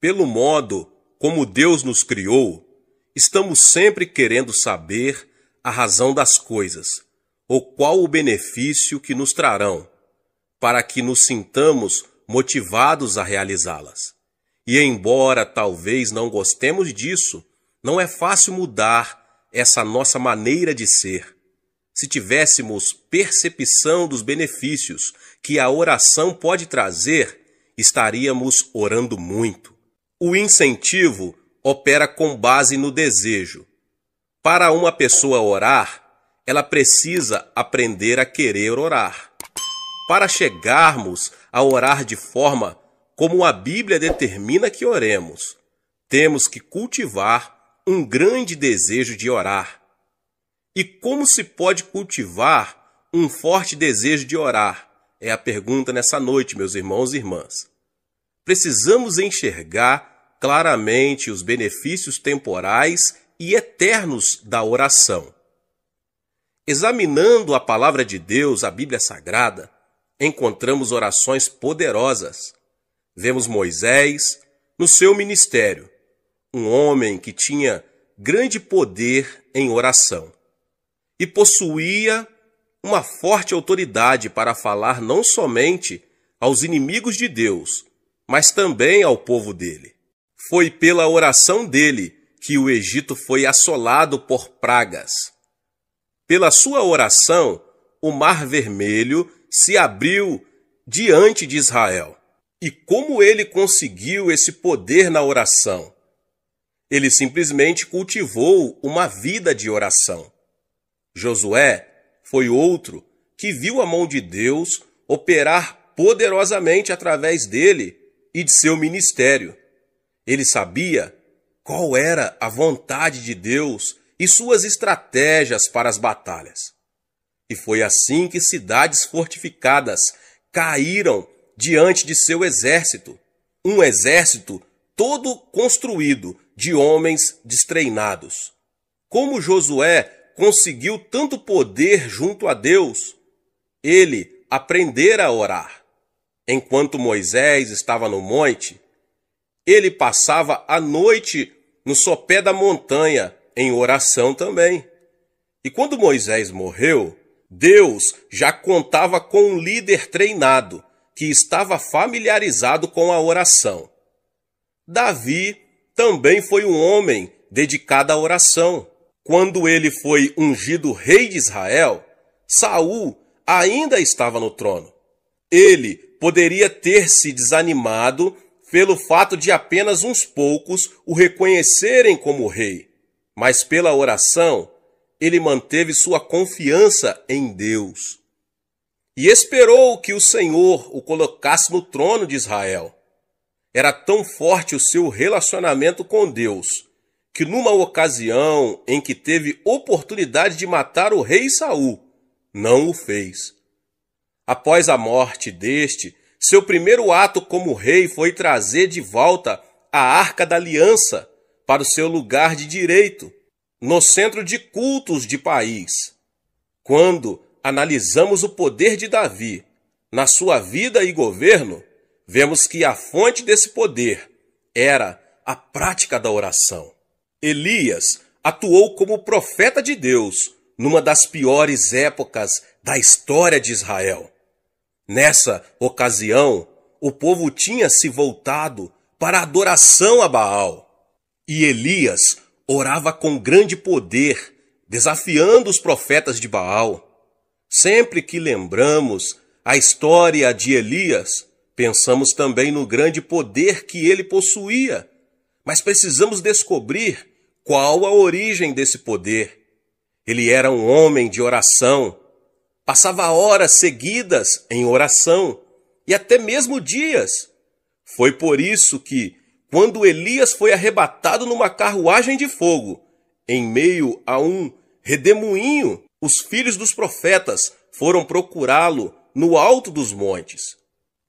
Pelo modo como Deus nos criou, estamos sempre querendo saber a razão das coisas, ou qual o benefício que nos trarão, para que nos sintamos motivados a realizá-las. E embora talvez não gostemos disso, não é fácil mudar essa nossa maneira de ser. Se tivéssemos percepção dos benefícios que a oração pode trazer, estaríamos orando muito. O incentivo opera com base no desejo. Para uma pessoa orar, ela precisa aprender a querer orar. Para chegarmos a orar de forma como a Bíblia determina que oremos, temos que cultivar um grande desejo de orar. E como se pode cultivar um forte desejo de orar? É a pergunta nessa noite, meus irmãos e irmãs precisamos enxergar claramente os benefícios temporais e eternos da oração. Examinando a palavra de Deus, a Bíblia Sagrada, encontramos orações poderosas. Vemos Moisés no seu ministério, um homem que tinha grande poder em oração e possuía uma forte autoridade para falar não somente aos inimigos de Deus, mas também ao povo dele. Foi pela oração dele que o Egito foi assolado por pragas. Pela sua oração, o Mar Vermelho se abriu diante de Israel. E como ele conseguiu esse poder na oração? Ele simplesmente cultivou uma vida de oração. Josué foi outro que viu a mão de Deus operar poderosamente através dele e de seu ministério. Ele sabia qual era a vontade de Deus e suas estratégias para as batalhas. E foi assim que cidades fortificadas caíram diante de seu exército, um exército todo construído de homens destreinados. Como Josué conseguiu tanto poder junto a Deus? Ele aprendera a orar enquanto Moisés estava no monte, ele passava a noite no sopé da montanha, em oração também. E quando Moisés morreu, Deus já contava com um líder treinado, que estava familiarizado com a oração. Davi também foi um homem dedicado à oração. Quando ele foi ungido rei de Israel, Saul ainda estava no trono. Ele poderia ter se desanimado pelo fato de apenas uns poucos o reconhecerem como rei, mas pela oração ele manteve sua confiança em Deus e esperou que o Senhor o colocasse no trono de Israel. Era tão forte o seu relacionamento com Deus que, numa ocasião em que teve oportunidade de matar o rei Saul, não o fez. Após a morte deste, seu primeiro ato como rei foi trazer de volta a Arca da Aliança para o seu lugar de direito, no centro de cultos de país. Quando analisamos o poder de Davi na sua vida e governo, vemos que a fonte desse poder era a prática da oração. Elias atuou como profeta de Deus numa das piores épocas da história de Israel. Nessa ocasião, o povo tinha se voltado para a adoração a Baal. E Elias orava com grande poder, desafiando os profetas de Baal. Sempre que lembramos a história de Elias, pensamos também no grande poder que ele possuía, mas precisamos descobrir qual a origem desse poder. Ele era um homem de oração, Passava horas seguidas em oração e até mesmo dias. Foi por isso que, quando Elias foi arrebatado numa carruagem de fogo, em meio a um redemoinho, os filhos dos profetas foram procurá-lo no alto dos montes.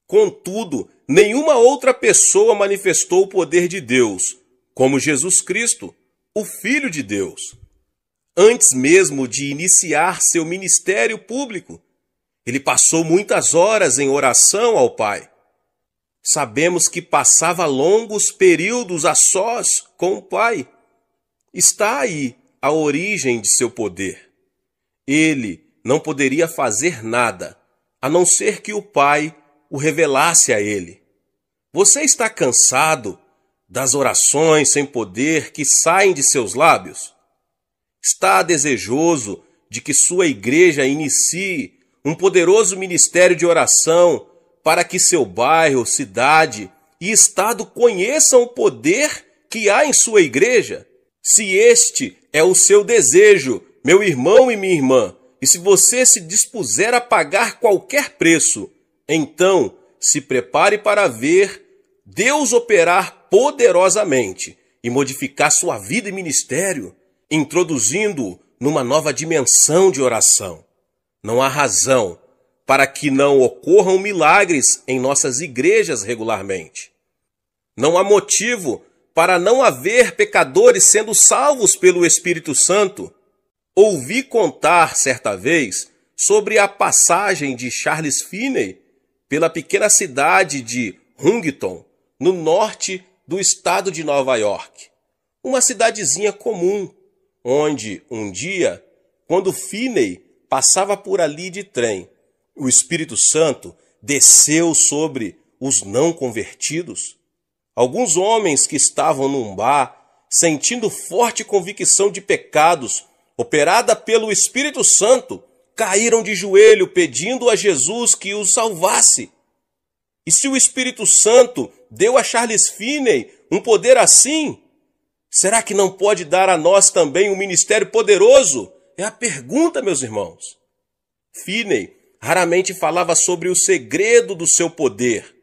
Contudo, nenhuma outra pessoa manifestou o poder de Deus, como Jesus Cristo, o Filho de Deus. Antes mesmo de iniciar seu ministério público, ele passou muitas horas em oração ao Pai. Sabemos que passava longos períodos a sós com o Pai. Está aí a origem de seu poder. Ele não poderia fazer nada, a não ser que o Pai o revelasse a ele. Você está cansado das orações sem poder que saem de seus lábios? está desejoso de que sua igreja inicie um poderoso ministério de oração para que seu bairro, cidade e estado conheçam o poder que há em sua igreja? Se este é o seu desejo, meu irmão e minha irmã, e se você se dispuser a pagar qualquer preço, então se prepare para ver Deus operar poderosamente e modificar sua vida e ministério introduzindo numa nova dimensão de oração. Não há razão para que não ocorram milagres em nossas igrejas regularmente. Não há motivo para não haver pecadores sendo salvos pelo Espírito Santo. Ouvi contar certa vez sobre a passagem de Charles Finney pela pequena cidade de Huntington, no norte do estado de Nova York. Uma cidadezinha comum, onde, um dia, quando Finney passava por ali de trem, o Espírito Santo desceu sobre os não convertidos. Alguns homens que estavam num bar, sentindo forte convicção de pecados, operada pelo Espírito Santo, caíram de joelho pedindo a Jesus que os salvasse. E se o Espírito Santo deu a Charles Finney um poder assim, Será que não pode dar a nós também um ministério poderoso? É a pergunta, meus irmãos. Finney raramente falava sobre o segredo do seu poder,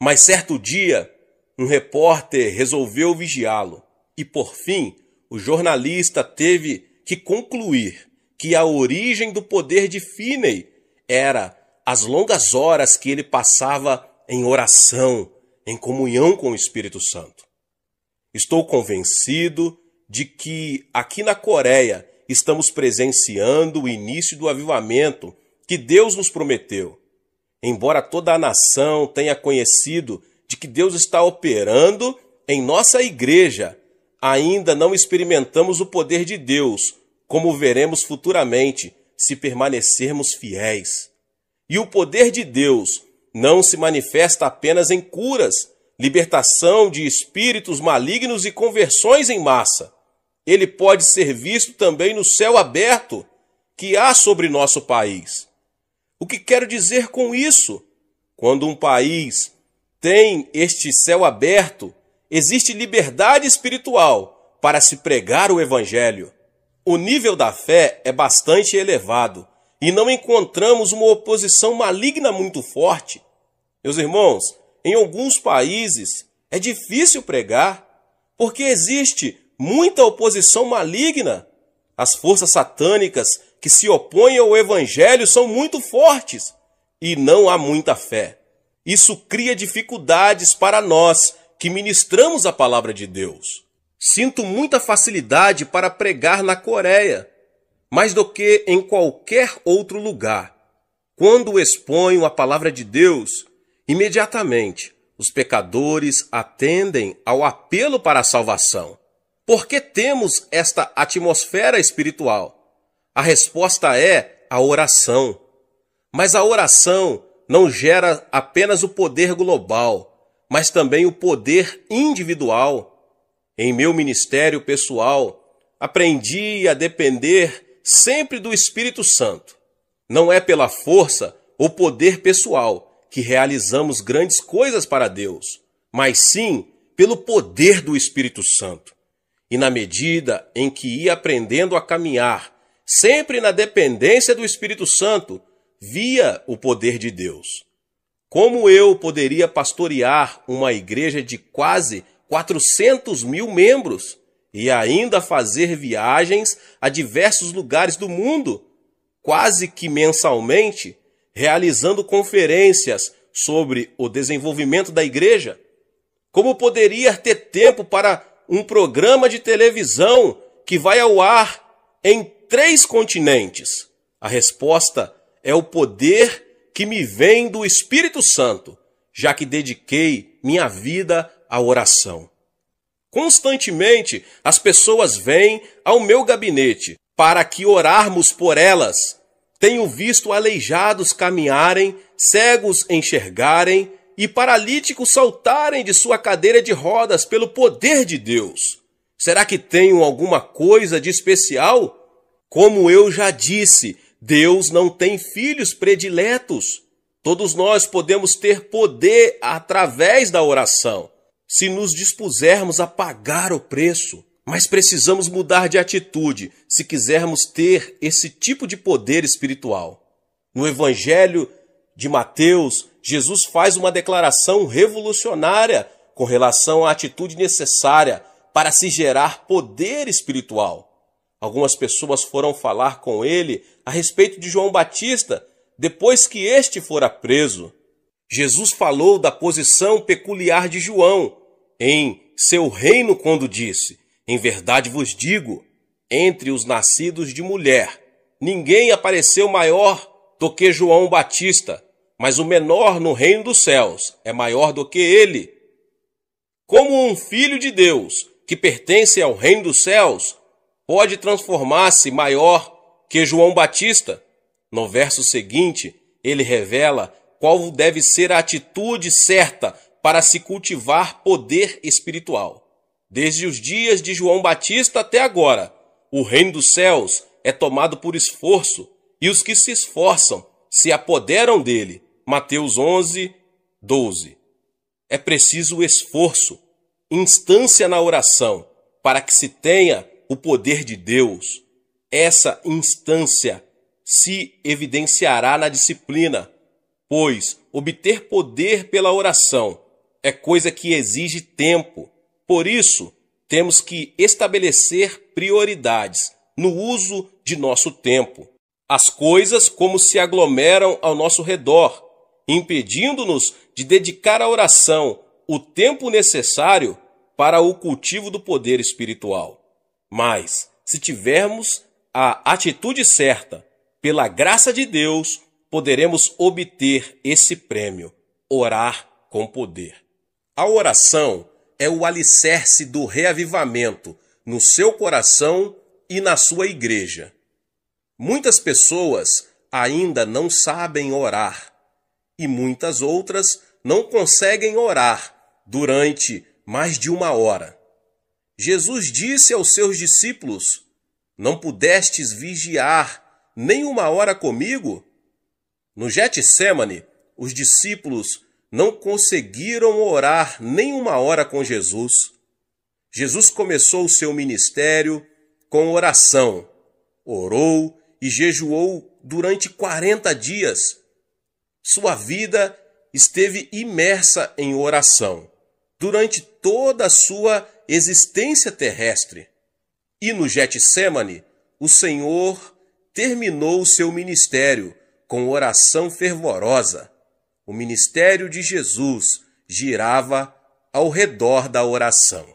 mas certo dia um repórter resolveu vigiá-lo e, por fim, o jornalista teve que concluir que a origem do poder de Finney era as longas horas que ele passava em oração, em comunhão com o Espírito Santo. Estou convencido de que aqui na Coreia estamos presenciando o início do avivamento que Deus nos prometeu. Embora toda a nação tenha conhecido de que Deus está operando em nossa igreja, ainda não experimentamos o poder de Deus, como veremos futuramente se permanecermos fiéis. E o poder de Deus não se manifesta apenas em curas, libertação de espíritos malignos e conversões em massa. Ele pode ser visto também no céu aberto que há sobre nosso país. O que quero dizer com isso? Quando um país tem este céu aberto, existe liberdade espiritual para se pregar o Evangelho. O nível da fé é bastante elevado e não encontramos uma oposição maligna muito forte. Meus irmãos, em alguns países é difícil pregar porque existe muita oposição maligna. As forças satânicas que se opõem ao evangelho são muito fortes e não há muita fé. Isso cria dificuldades para nós que ministramos a palavra de Deus. Sinto muita facilidade para pregar na Coreia, mais do que em qualquer outro lugar. Quando exponho a palavra de Deus, Imediatamente, os pecadores atendem ao apelo para a salvação. Por que temos esta atmosfera espiritual? A resposta é a oração. Mas a oração não gera apenas o poder global, mas também o poder individual. Em meu ministério pessoal, aprendi a depender sempre do Espírito Santo. Não é pela força ou poder pessoal, que realizamos grandes coisas para Deus, mas sim pelo poder do Espírito Santo. E na medida em que ia aprendendo a caminhar, sempre na dependência do Espírito Santo, via o poder de Deus. Como eu poderia pastorear uma igreja de quase 400 mil membros e ainda fazer viagens a diversos lugares do mundo, quase que mensalmente, realizando conferências sobre o desenvolvimento da igreja? Como poderia ter tempo para um programa de televisão que vai ao ar em três continentes? A resposta é o poder que me vem do Espírito Santo, já que dediquei minha vida à oração. Constantemente as pessoas vêm ao meu gabinete para que orarmos por elas tenho visto aleijados caminharem, cegos enxergarem e paralíticos saltarem de sua cadeira de rodas pelo poder de Deus. Será que tenho alguma coisa de especial? Como eu já disse, Deus não tem filhos prediletos. Todos nós podemos ter poder através da oração, se nos dispusermos a pagar o preço. Mas precisamos mudar de atitude se quisermos ter esse tipo de poder espiritual. No Evangelho de Mateus, Jesus faz uma declaração revolucionária com relação à atitude necessária para se gerar poder espiritual. Algumas pessoas foram falar com ele a respeito de João Batista depois que este fora preso. Jesus falou da posição peculiar de João em seu reino quando disse: em verdade vos digo: entre os nascidos de mulher, ninguém apareceu maior do que João Batista, mas o menor no reino dos céus é maior do que ele. Como um filho de Deus que pertence ao reino dos céus pode transformar-se maior que João Batista? No verso seguinte, ele revela qual deve ser a atitude certa para se cultivar poder espiritual. Desde os dias de João Batista até agora, o reino dos céus é tomado por esforço, e os que se esforçam se apoderam dele. Mateus 11, 12. É preciso esforço, instância na oração, para que se tenha o poder de Deus. Essa instância se evidenciará na disciplina, pois obter poder pela oração é coisa que exige tempo por isso, temos que estabelecer prioridades no uso de nosso tempo. As coisas como se aglomeram ao nosso redor, impedindo-nos de dedicar à oração o tempo necessário para o cultivo do poder espiritual. Mas, se tivermos a atitude certa, pela graça de Deus, poderemos obter esse prêmio, orar com poder. A oração é o alicerce do reavivamento no seu coração e na sua igreja. Muitas pessoas ainda não sabem orar e muitas outras não conseguem orar durante mais de uma hora. Jesus disse aos seus discípulos: Não pudestes vigiar nem uma hora comigo? No Getsemane, os discípulos não conseguiram orar nem uma hora com Jesus. Jesus começou o seu ministério com oração, orou e jejuou durante 40 dias. Sua vida esteve imersa em oração durante toda a sua existência terrestre. E no Getsemane, o Senhor terminou o seu ministério com oração fervorosa o ministério de Jesus girava ao redor da oração.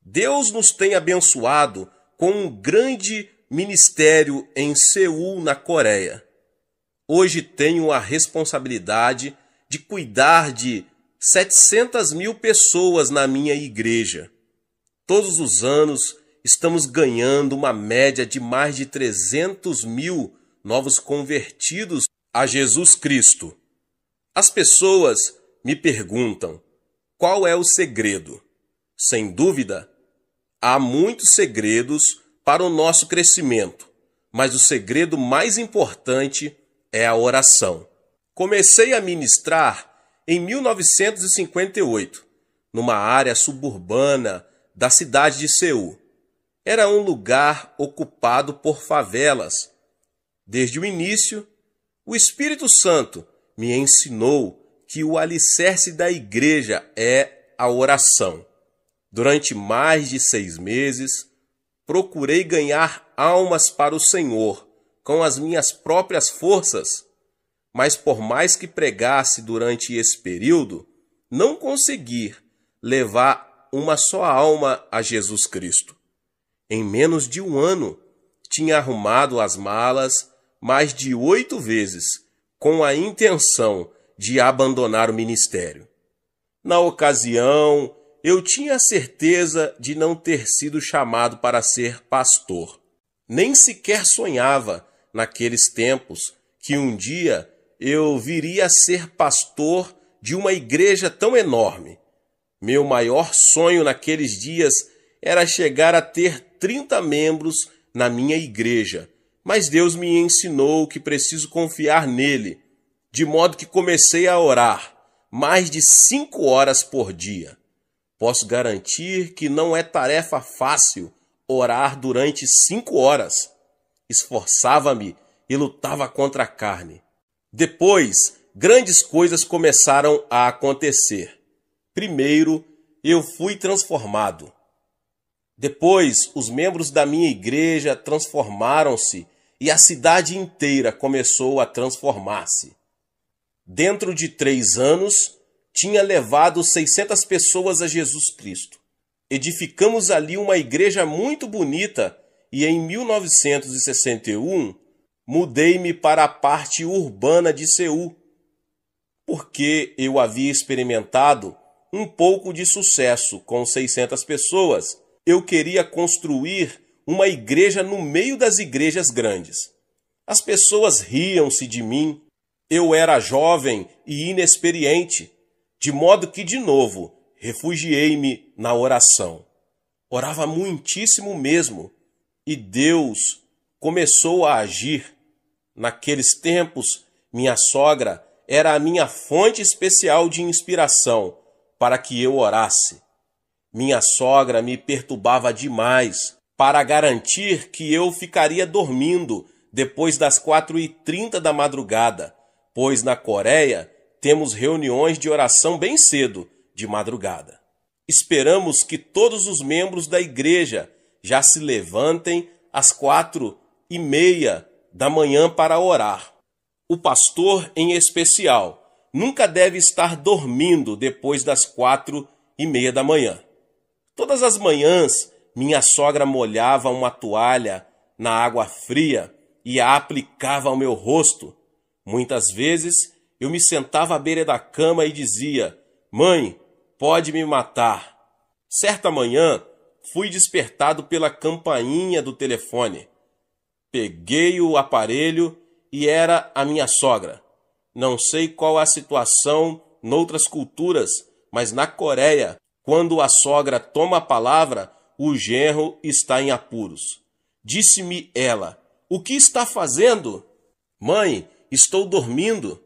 Deus nos tem abençoado com um grande ministério em Seul, na Coreia. Hoje tenho a responsabilidade de cuidar de 700 mil pessoas na minha igreja. Todos os anos estamos ganhando uma média de mais de 300 mil novos convertidos a Jesus Cristo. As pessoas me perguntam qual é o segredo. Sem dúvida, há muitos segredos para o nosso crescimento, mas o segredo mais importante é a oração. Comecei a ministrar em 1958, numa área suburbana da cidade de Seul. Era um lugar ocupado por favelas. Desde o início, o Espírito Santo me ensinou que o alicerce da igreja é a oração. Durante mais de seis meses, procurei ganhar almas para o Senhor com as minhas próprias forças, mas por mais que pregasse durante esse período, não consegui levar uma só alma a Jesus Cristo. Em menos de um ano, tinha arrumado as malas mais de oito vezes com a intenção de abandonar o ministério. Na ocasião, eu tinha a certeza de não ter sido chamado para ser pastor. Nem sequer sonhava, naqueles tempos, que um dia eu viria a ser pastor de uma igreja tão enorme. Meu maior sonho naqueles dias era chegar a ter 30 membros na minha igreja mas Deus me ensinou que preciso confiar nele, de modo que comecei a orar mais de cinco horas por dia. Posso garantir que não é tarefa fácil orar durante cinco horas. Esforçava-me e lutava contra a carne. Depois, grandes coisas começaram a acontecer. Primeiro, eu fui transformado. Depois, os membros da minha igreja transformaram-se e a cidade inteira começou a transformar-se. Dentro de três anos, tinha levado 600 pessoas a Jesus Cristo. Edificamos ali uma igreja muito bonita e em 1961 mudei-me para a parte urbana de Seul, porque eu havia experimentado um pouco de sucesso com 600 pessoas eu queria construir uma igreja no meio das igrejas grandes. As pessoas riam-se de mim. Eu era jovem e inexperiente, de modo que, de novo, refugiei-me na oração. Orava muitíssimo mesmo, e Deus começou a agir. Naqueles tempos, minha sogra era a minha fonte especial de inspiração para que eu orasse. Minha sogra me perturbava demais para garantir que eu ficaria dormindo depois das 4h30 da madrugada, pois na Coreia temos reuniões de oração bem cedo, de madrugada. Esperamos que todos os membros da igreja já se levantem às quatro e meia da manhã para orar. O pastor, em especial, nunca deve estar dormindo depois das quatro e meia da manhã. Todas as manhãs, minha sogra molhava uma toalha na água fria e a aplicava ao meu rosto. Muitas vezes eu me sentava à beira da cama e dizia: Mãe, pode me matar. Certa manhã fui despertado pela campainha do telefone. Peguei o aparelho e era a minha sogra. Não sei qual a situação noutras culturas, mas na Coreia quando a sogra toma a palavra, o genro está em apuros. Disse-me ela: O que está fazendo? Mãe, estou dormindo.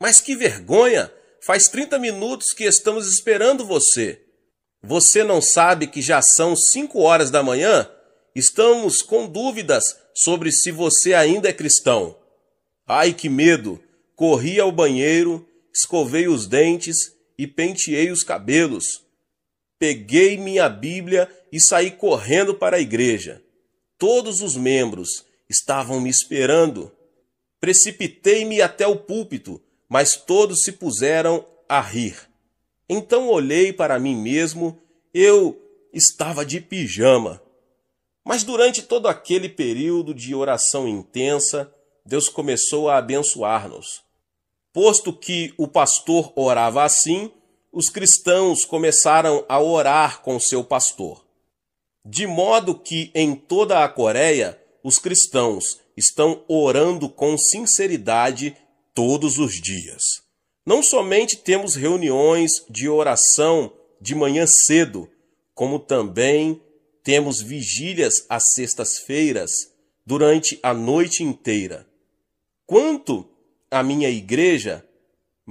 Mas que vergonha! Faz 30 minutos que estamos esperando você. Você não sabe que já são 5 horas da manhã? Estamos com dúvidas sobre se você ainda é cristão. Ai que medo! Corri ao banheiro, escovei os dentes e penteei os cabelos peguei minha Bíblia e saí correndo para a igreja. Todos os membros estavam me esperando. Precipitei-me até o púlpito, mas todos se puseram a rir. Então olhei para mim mesmo, eu estava de pijama. Mas durante todo aquele período de oração intensa, Deus começou a abençoar-nos. Posto que o pastor orava assim, os cristãos começaram a orar com seu pastor. De modo que em toda a Coreia, os cristãos estão orando com sinceridade todos os dias. Não somente temos reuniões de oração de manhã cedo, como também temos vigílias às sextas-feiras durante a noite inteira. Quanto à minha igreja,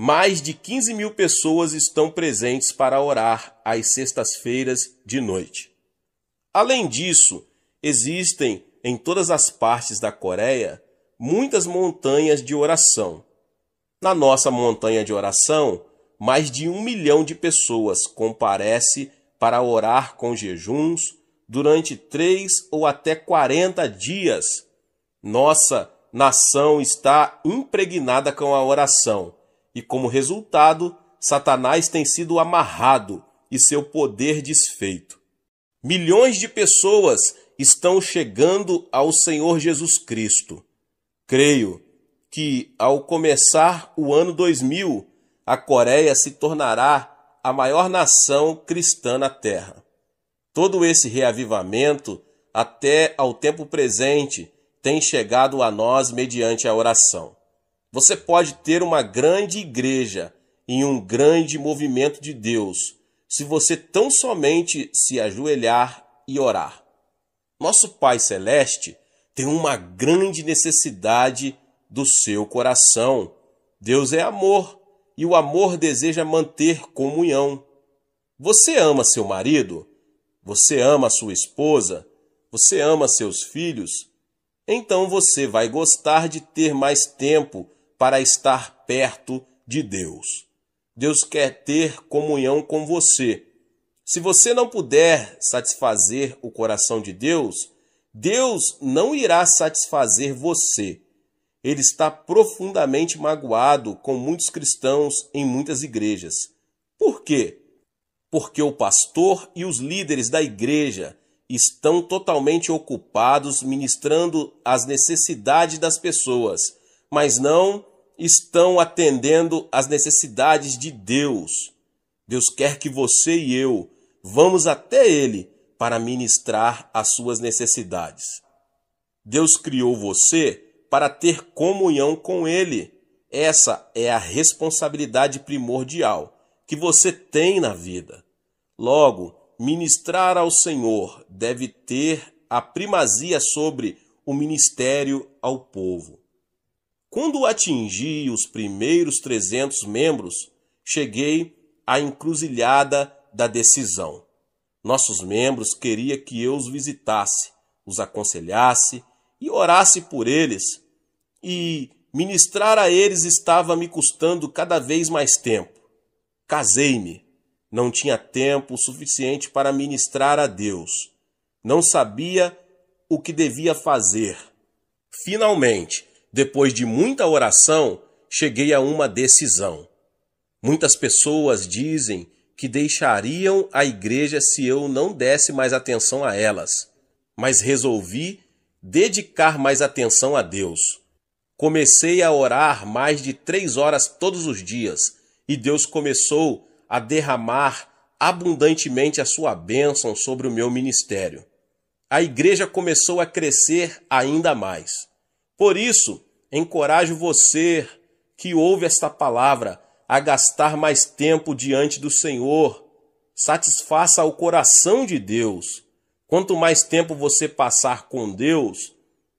mais de 15 mil pessoas estão presentes para orar às sextas-feiras de noite. Além disso, existem em todas as partes da Coreia muitas montanhas de oração. Na nossa montanha de oração, mais de um milhão de pessoas comparece para orar com jejuns durante três ou até quarenta dias. Nossa nação está impregnada com a oração e como resultado, Satanás tem sido amarrado e seu poder desfeito. Milhões de pessoas estão chegando ao Senhor Jesus Cristo. Creio que, ao começar o ano 2000, a Coreia se tornará a maior nação cristã na Terra. Todo esse reavivamento, até ao tempo presente, tem chegado a nós mediante a oração. Você pode ter uma grande igreja em um grande movimento de Deus, se você tão somente se ajoelhar e orar. Nosso Pai Celeste tem uma grande necessidade do seu coração. Deus é amor e o amor deseja manter comunhão. Você ama seu marido? Você ama sua esposa? Você ama seus filhos? Então você vai gostar de ter mais tempo para estar perto de Deus. Deus quer ter comunhão com você. Se você não puder satisfazer o coração de Deus, Deus não irá satisfazer você. Ele está profundamente magoado com muitos cristãos em muitas igrejas. Por quê? Porque o pastor e os líderes da igreja estão totalmente ocupados ministrando as necessidades das pessoas, mas não estão atendendo às necessidades de Deus. Deus quer que você e eu vamos até Ele para ministrar as suas necessidades. Deus criou você para ter comunhão com Ele. Essa é a responsabilidade primordial que você tem na vida. Logo, ministrar ao Senhor deve ter a primazia sobre o ministério ao povo. Quando atingi os primeiros 300 membros, cheguei à encruzilhada da decisão. Nossos membros queria que eu os visitasse, os aconselhasse e orasse por eles. E ministrar a eles estava me custando cada vez mais tempo. Casei-me. Não tinha tempo suficiente para ministrar a Deus. Não sabia o que devia fazer. Finalmente, depois de muita oração, cheguei a uma decisão. Muitas pessoas dizem que deixariam a igreja se eu não desse mais atenção a elas, mas resolvi dedicar mais atenção a Deus. Comecei a orar mais de três horas todos os dias e Deus começou a derramar abundantemente a sua bênção sobre o meu ministério. A igreja começou a crescer ainda mais. Por isso, encorajo você que ouve esta palavra a gastar mais tempo diante do Senhor. Satisfaça o coração de Deus. Quanto mais tempo você passar com Deus,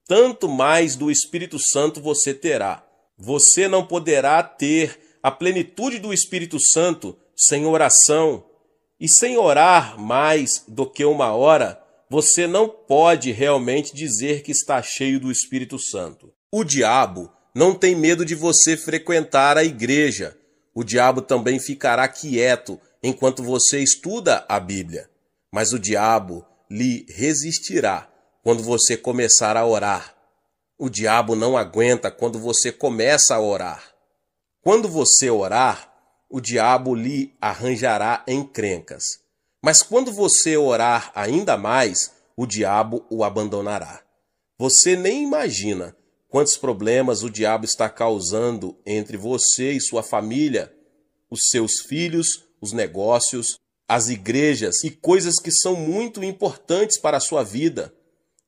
tanto mais do Espírito Santo você terá. Você não poderá ter a plenitude do Espírito Santo sem oração. E sem orar mais do que uma hora, você não pode realmente dizer que está cheio do Espírito Santo. O diabo não tem medo de você frequentar a igreja. O diabo também ficará quieto enquanto você estuda a Bíblia. Mas o diabo lhe resistirá quando você começar a orar. O diabo não aguenta quando você começa a orar. Quando você orar, o diabo lhe arranjará encrencas. Mas quando você orar ainda mais, o diabo o abandonará. Você nem imagina quantos problemas o diabo está causando entre você e sua família, os seus filhos, os negócios, as igrejas e coisas que são muito importantes para a sua vida.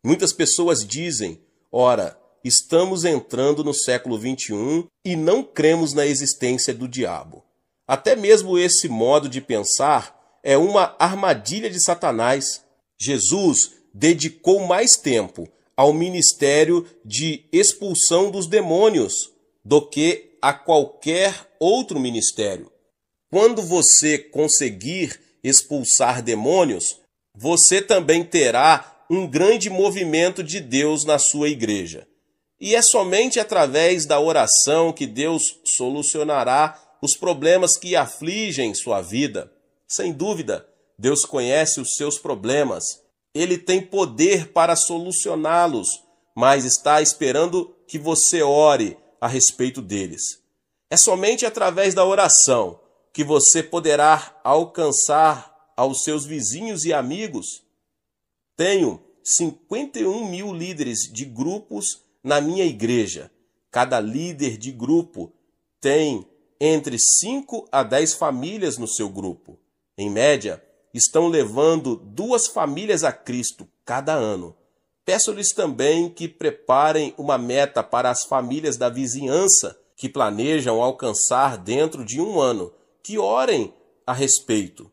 Muitas pessoas dizem: ora, estamos entrando no século XXI e não cremos na existência do diabo. Até mesmo esse modo de pensar é uma armadilha de Satanás. Jesus dedicou mais tempo ao ministério de expulsão dos demônios do que a qualquer outro ministério. Quando você conseguir expulsar demônios, você também terá um grande movimento de Deus na sua igreja. E é somente através da oração que Deus solucionará os problemas que afligem sua vida. Sem dúvida, Deus conhece os seus problemas. Ele tem poder para solucioná-los, mas está esperando que você ore a respeito deles. É somente através da oração que você poderá alcançar aos seus vizinhos e amigos. Tenho 51 mil líderes de grupos na minha igreja. Cada líder de grupo tem entre 5 a 10 famílias no seu grupo. Em média, estão levando duas famílias a Cristo cada ano. Peço-lhes também que preparem uma meta para as famílias da vizinhança que planejam alcançar dentro de um ano, que orem a respeito.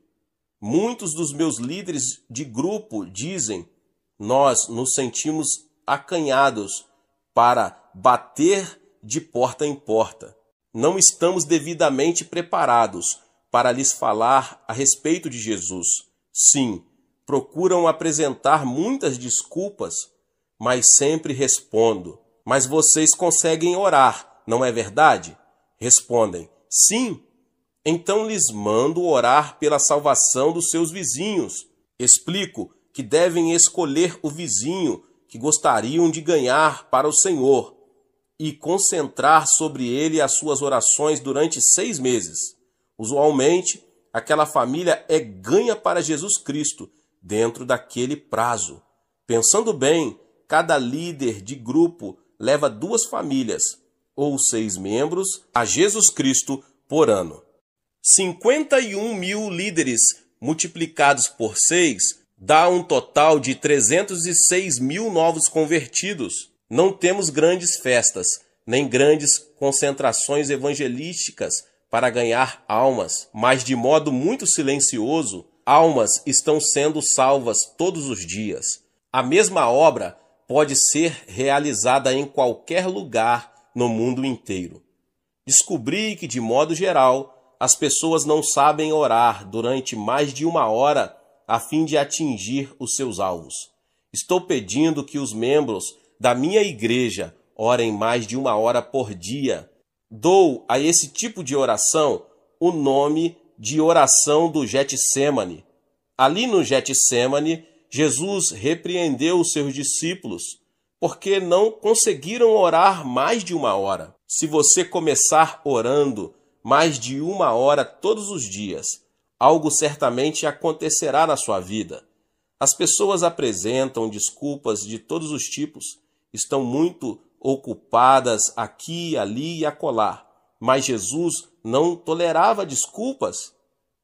Muitos dos meus líderes de grupo dizem: nós nos sentimos acanhados para bater de porta em porta. Não estamos devidamente preparados para lhes falar a respeito de Jesus. Sim, procuram apresentar muitas desculpas, mas sempre respondo: Mas vocês conseguem orar, não é verdade? Respondem: Sim. Então lhes mando orar pela salvação dos seus vizinhos. Explico que devem escolher o vizinho que gostariam de ganhar para o Senhor e concentrar sobre ele as suas orações durante seis meses. Usualmente, aquela família é ganha para Jesus Cristo dentro daquele prazo. Pensando bem, cada líder de grupo leva duas famílias, ou seis membros, a Jesus Cristo por ano. 51 mil líderes multiplicados por seis dá um total de 306 mil novos convertidos. Não temos grandes festas, nem grandes concentrações evangelísticas para ganhar almas, mas de modo muito silencioso, almas estão sendo salvas todos os dias. A mesma obra pode ser realizada em qualquer lugar no mundo inteiro. Descobri que, de modo geral, as pessoas não sabem orar durante mais de uma hora a fim de atingir os seus alvos. Estou pedindo que os membros da minha igreja orem mais de uma hora por dia Dou a esse tipo de oração o nome de oração do Getsemane. Ali no Getsemane, Jesus repreendeu os seus discípulos porque não conseguiram orar mais de uma hora. Se você começar orando mais de uma hora todos os dias, algo certamente acontecerá na sua vida. As pessoas apresentam desculpas de todos os tipos, estão muito ocupadas aqui, ali e acolá. Mas Jesus não tolerava desculpas.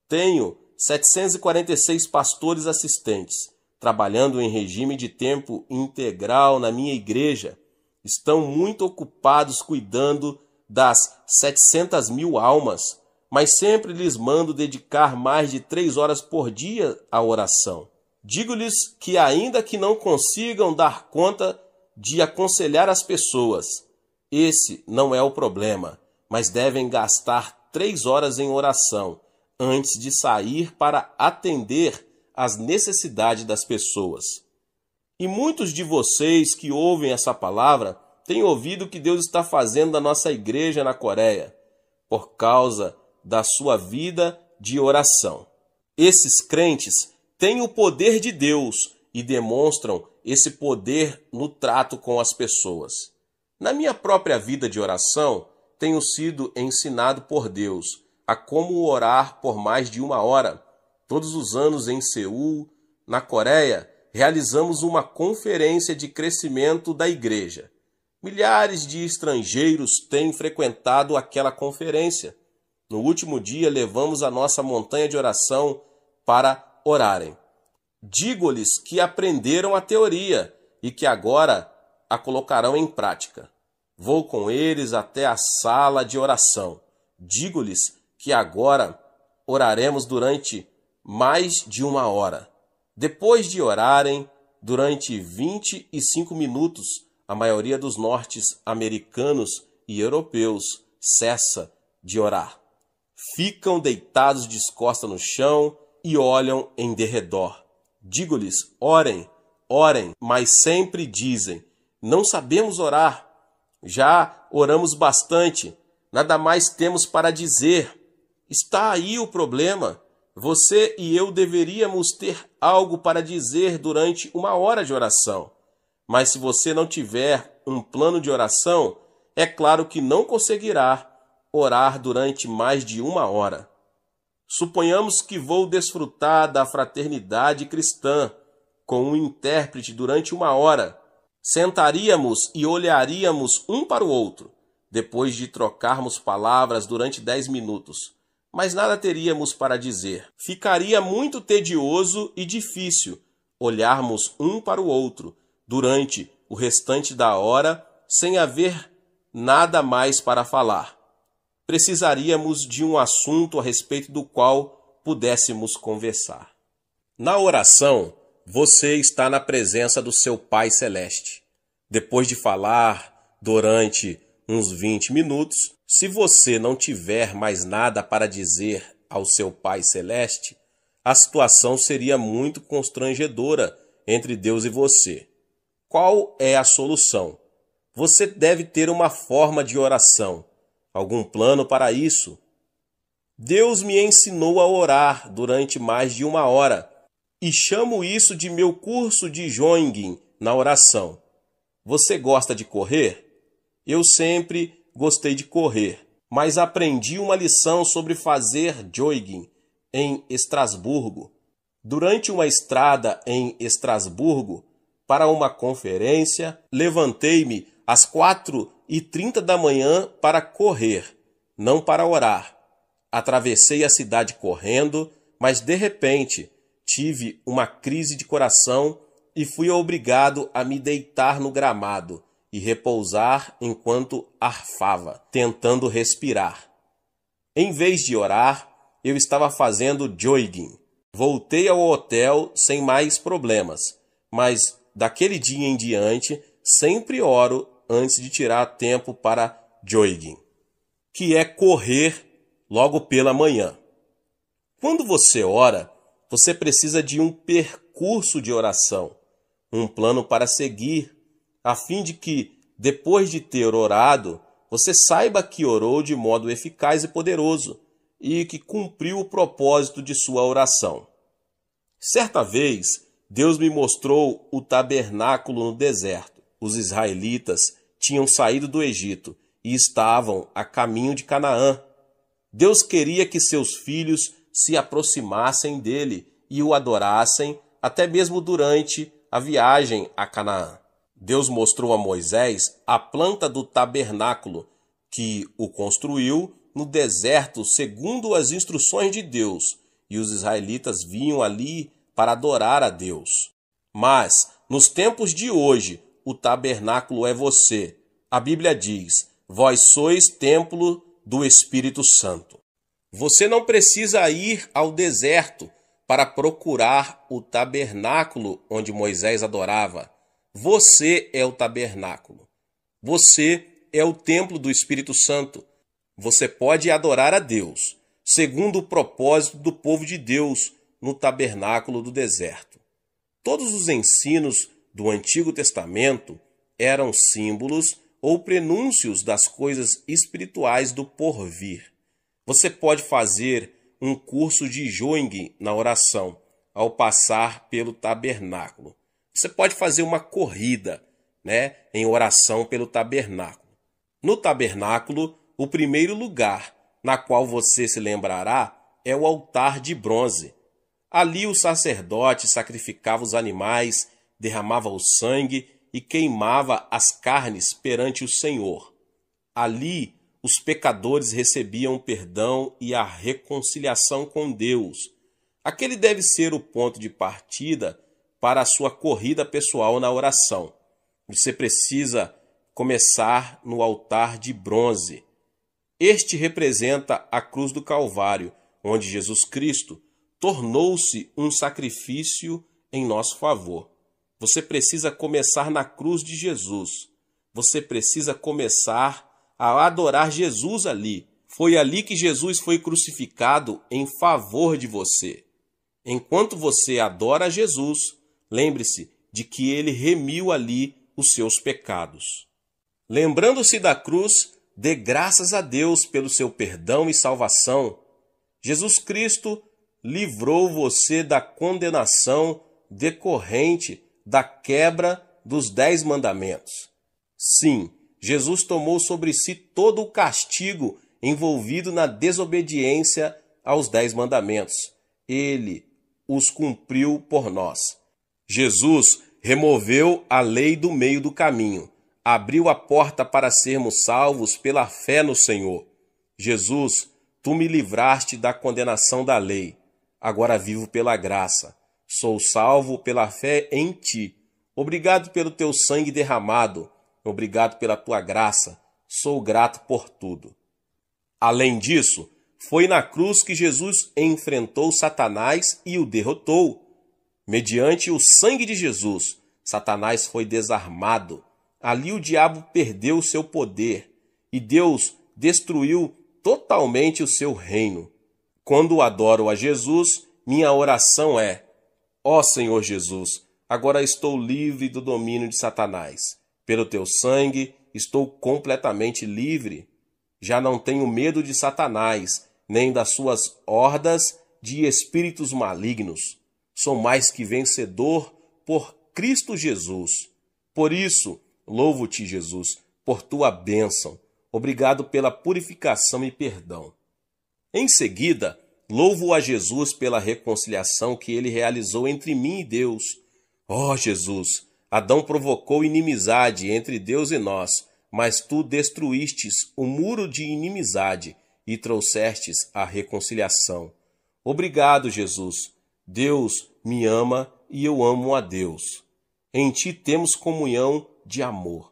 Tenho 746 pastores assistentes, trabalhando em regime de tempo integral na minha igreja. Estão muito ocupados cuidando das 700 mil almas, mas sempre lhes mando dedicar mais de três horas por dia à oração. Digo-lhes que, ainda que não consigam dar conta de aconselhar as pessoas. Esse não é o problema, mas devem gastar três horas em oração antes de sair para atender às necessidades das pessoas. E muitos de vocês que ouvem essa palavra têm ouvido o que Deus está fazendo na nossa igreja na Coreia, por causa da sua vida de oração. Esses crentes têm o poder de Deus e demonstram esse poder no trato com as pessoas. Na minha própria vida de oração, tenho sido ensinado por Deus a como orar por mais de uma hora. Todos os anos em Seul, na Coreia, realizamos uma conferência de crescimento da igreja. Milhares de estrangeiros têm frequentado aquela conferência. No último dia, levamos a nossa montanha de oração para orarem. Digo-lhes que aprenderam a teoria e que agora a colocarão em prática. Vou com eles até a sala de oração. Digo-lhes que agora oraremos durante mais de uma hora. Depois de orarem durante 25 minutos, a maioria dos nortes americanos e europeus cessa de orar. Ficam deitados de costas no chão e olham em derredor. Digo-lhes: orem, orem, mas sempre dizem: não sabemos orar. Já oramos bastante, nada mais temos para dizer. Está aí o problema. Você e eu deveríamos ter algo para dizer durante uma hora de oração. Mas se você não tiver um plano de oração, é claro que não conseguirá orar durante mais de uma hora. Suponhamos que vou desfrutar da fraternidade cristã com um intérprete durante uma hora. Sentaríamos e olharíamos um para o outro, depois de trocarmos palavras durante dez minutos. Mas nada teríamos para dizer. Ficaria muito tedioso e difícil olharmos um para o outro durante o restante da hora sem haver nada mais para falar precisaríamos de um assunto a respeito do qual pudéssemos conversar. Na oração, você está na presença do seu Pai Celeste. Depois de falar durante uns 20 minutos, se você não tiver mais nada para dizer ao seu Pai Celeste, a situação seria muito constrangedora entre Deus e você. Qual é a solução? Você deve ter uma forma de oração algum plano para isso? Deus me ensinou a orar durante mais de uma hora e chamo isso de meu curso de Jongin na oração. Você gosta de correr? Eu sempre gostei de correr, mas aprendi uma lição sobre fazer jogging em Estrasburgo. Durante uma estrada em Estrasburgo, para uma conferência, levantei-me às quatro e trinta da manhã para correr, não para orar. Atravessei a cidade correndo, mas de repente tive uma crise de coração e fui obrigado a me deitar no gramado e repousar enquanto arfava, tentando respirar. Em vez de orar, eu estava fazendo jogging. Voltei ao hotel sem mais problemas, mas daquele dia em diante sempre oro antes de tirar tempo para jogging, que é correr logo pela manhã. Quando você ora, você precisa de um percurso de oração, um plano para seguir, a fim de que, depois de ter orado, você saiba que orou de modo eficaz e poderoso e que cumpriu o propósito de sua oração. Certa vez, Deus me mostrou o tabernáculo no deserto os israelitas tinham saído do Egito e estavam a caminho de Canaã. Deus queria que seus filhos se aproximassem dele e o adorassem até mesmo durante a viagem a Canaã. Deus mostrou a Moisés a planta do tabernáculo, que o construiu no deserto segundo as instruções de Deus, e os israelitas vinham ali para adorar a Deus. Mas, nos tempos de hoje, o tabernáculo é você. A Bíblia diz: Vós sois templo do Espírito Santo. Você não precisa ir ao deserto para procurar o tabernáculo onde Moisés adorava. Você é o tabernáculo. Você é o templo do Espírito Santo. Você pode adorar a Deus, segundo o propósito do povo de Deus no tabernáculo do deserto. Todos os ensinos do Antigo Testamento eram símbolos ou prenúncios das coisas espirituais do porvir. Você pode fazer um curso de joing na oração ao passar pelo tabernáculo. Você pode fazer uma corrida, né, em oração pelo tabernáculo. No tabernáculo, o primeiro lugar na qual você se lembrará é o altar de bronze. Ali o sacerdote sacrificava os animais derramava o sangue e queimava as carnes perante o Senhor. Ali os pecadores recebiam o perdão e a reconciliação com Deus. Aquele deve ser o ponto de partida para a sua corrida pessoal na oração. Você precisa começar no altar de bronze. Este representa a cruz do Calvário, onde Jesus Cristo tornou-se um sacrifício em nosso favor. Você precisa começar na cruz de Jesus. Você precisa começar a adorar Jesus ali. Foi ali que Jesus foi crucificado em favor de você. Enquanto você adora Jesus, lembre-se de que ele remiu ali os seus pecados. Lembrando-se da cruz, dê graças a Deus pelo seu perdão e salvação. Jesus Cristo livrou você da condenação decorrente da quebra dos dez mandamentos. Sim, Jesus tomou sobre si todo o castigo envolvido na desobediência aos dez mandamentos. Ele os cumpriu por nós. Jesus removeu a lei do meio do caminho, abriu a porta para sermos salvos pela fé no Senhor. Jesus, tu me livraste da condenação da lei, agora vivo pela graça Sou salvo pela fé em ti. Obrigado pelo teu sangue derramado. Obrigado pela tua graça. Sou grato por tudo. Além disso, foi na cruz que Jesus enfrentou Satanás e o derrotou. Mediante o sangue de Jesus, Satanás foi desarmado. Ali o diabo perdeu seu poder e Deus destruiu totalmente o seu reino. Quando adoro a Jesus, minha oração é: Ó Senhor Jesus, agora estou livre do domínio de Satanás. Pelo teu sangue, estou completamente livre. Já não tenho medo de Satanás, nem das suas hordas de espíritos malignos. Sou mais que vencedor por Cristo Jesus. Por isso, louvo-te, Jesus, por tua bênção. Obrigado pela purificação e perdão. Em seguida, Louvo a Jesus pela reconciliação que ele realizou entre mim e Deus. Ó oh, Jesus, Adão provocou inimizade entre Deus e nós, mas tu destruístes o muro de inimizade e trouxestes a reconciliação. Obrigado, Jesus. Deus me ama e eu amo a Deus. Em ti temos comunhão de amor.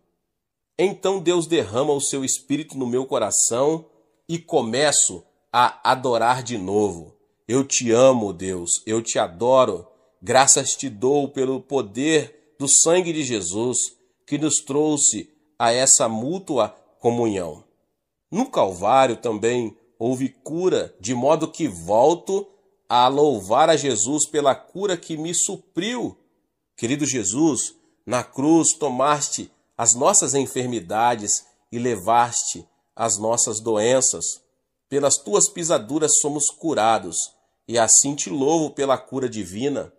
Então Deus derrama o seu espírito no meu coração e começo a adorar de novo. Eu te amo, Deus, eu te adoro. Graças te dou pelo poder do sangue de Jesus que nos trouxe a essa mútua comunhão. No Calvário também houve cura, de modo que volto a louvar a Jesus pela cura que me supriu. Querido Jesus, na cruz tomaste as nossas enfermidades e levaste as nossas doenças. Pelas tuas pisaduras somos curados, e assim te louvo pela cura divina.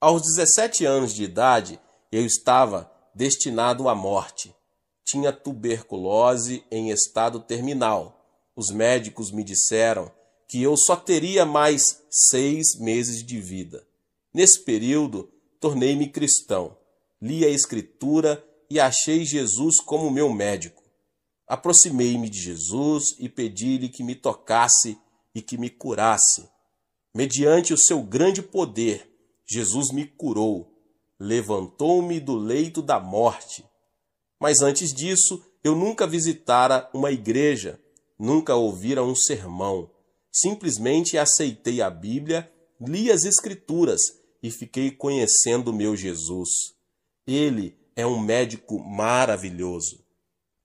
Aos 17 anos de idade, eu estava destinado à morte. Tinha tuberculose em estado terminal. Os médicos me disseram que eu só teria mais seis meses de vida. Nesse período, tornei-me cristão, li a Escritura e achei Jesus como meu médico. Aproximei-me de Jesus e pedi-lhe que me tocasse e que me curasse. Mediante o seu grande poder, Jesus me curou, levantou-me do leito da morte. Mas antes disso, eu nunca visitara uma igreja, nunca ouvira um sermão. Simplesmente aceitei a Bíblia, li as Escrituras e fiquei conhecendo meu Jesus. Ele é um médico maravilhoso.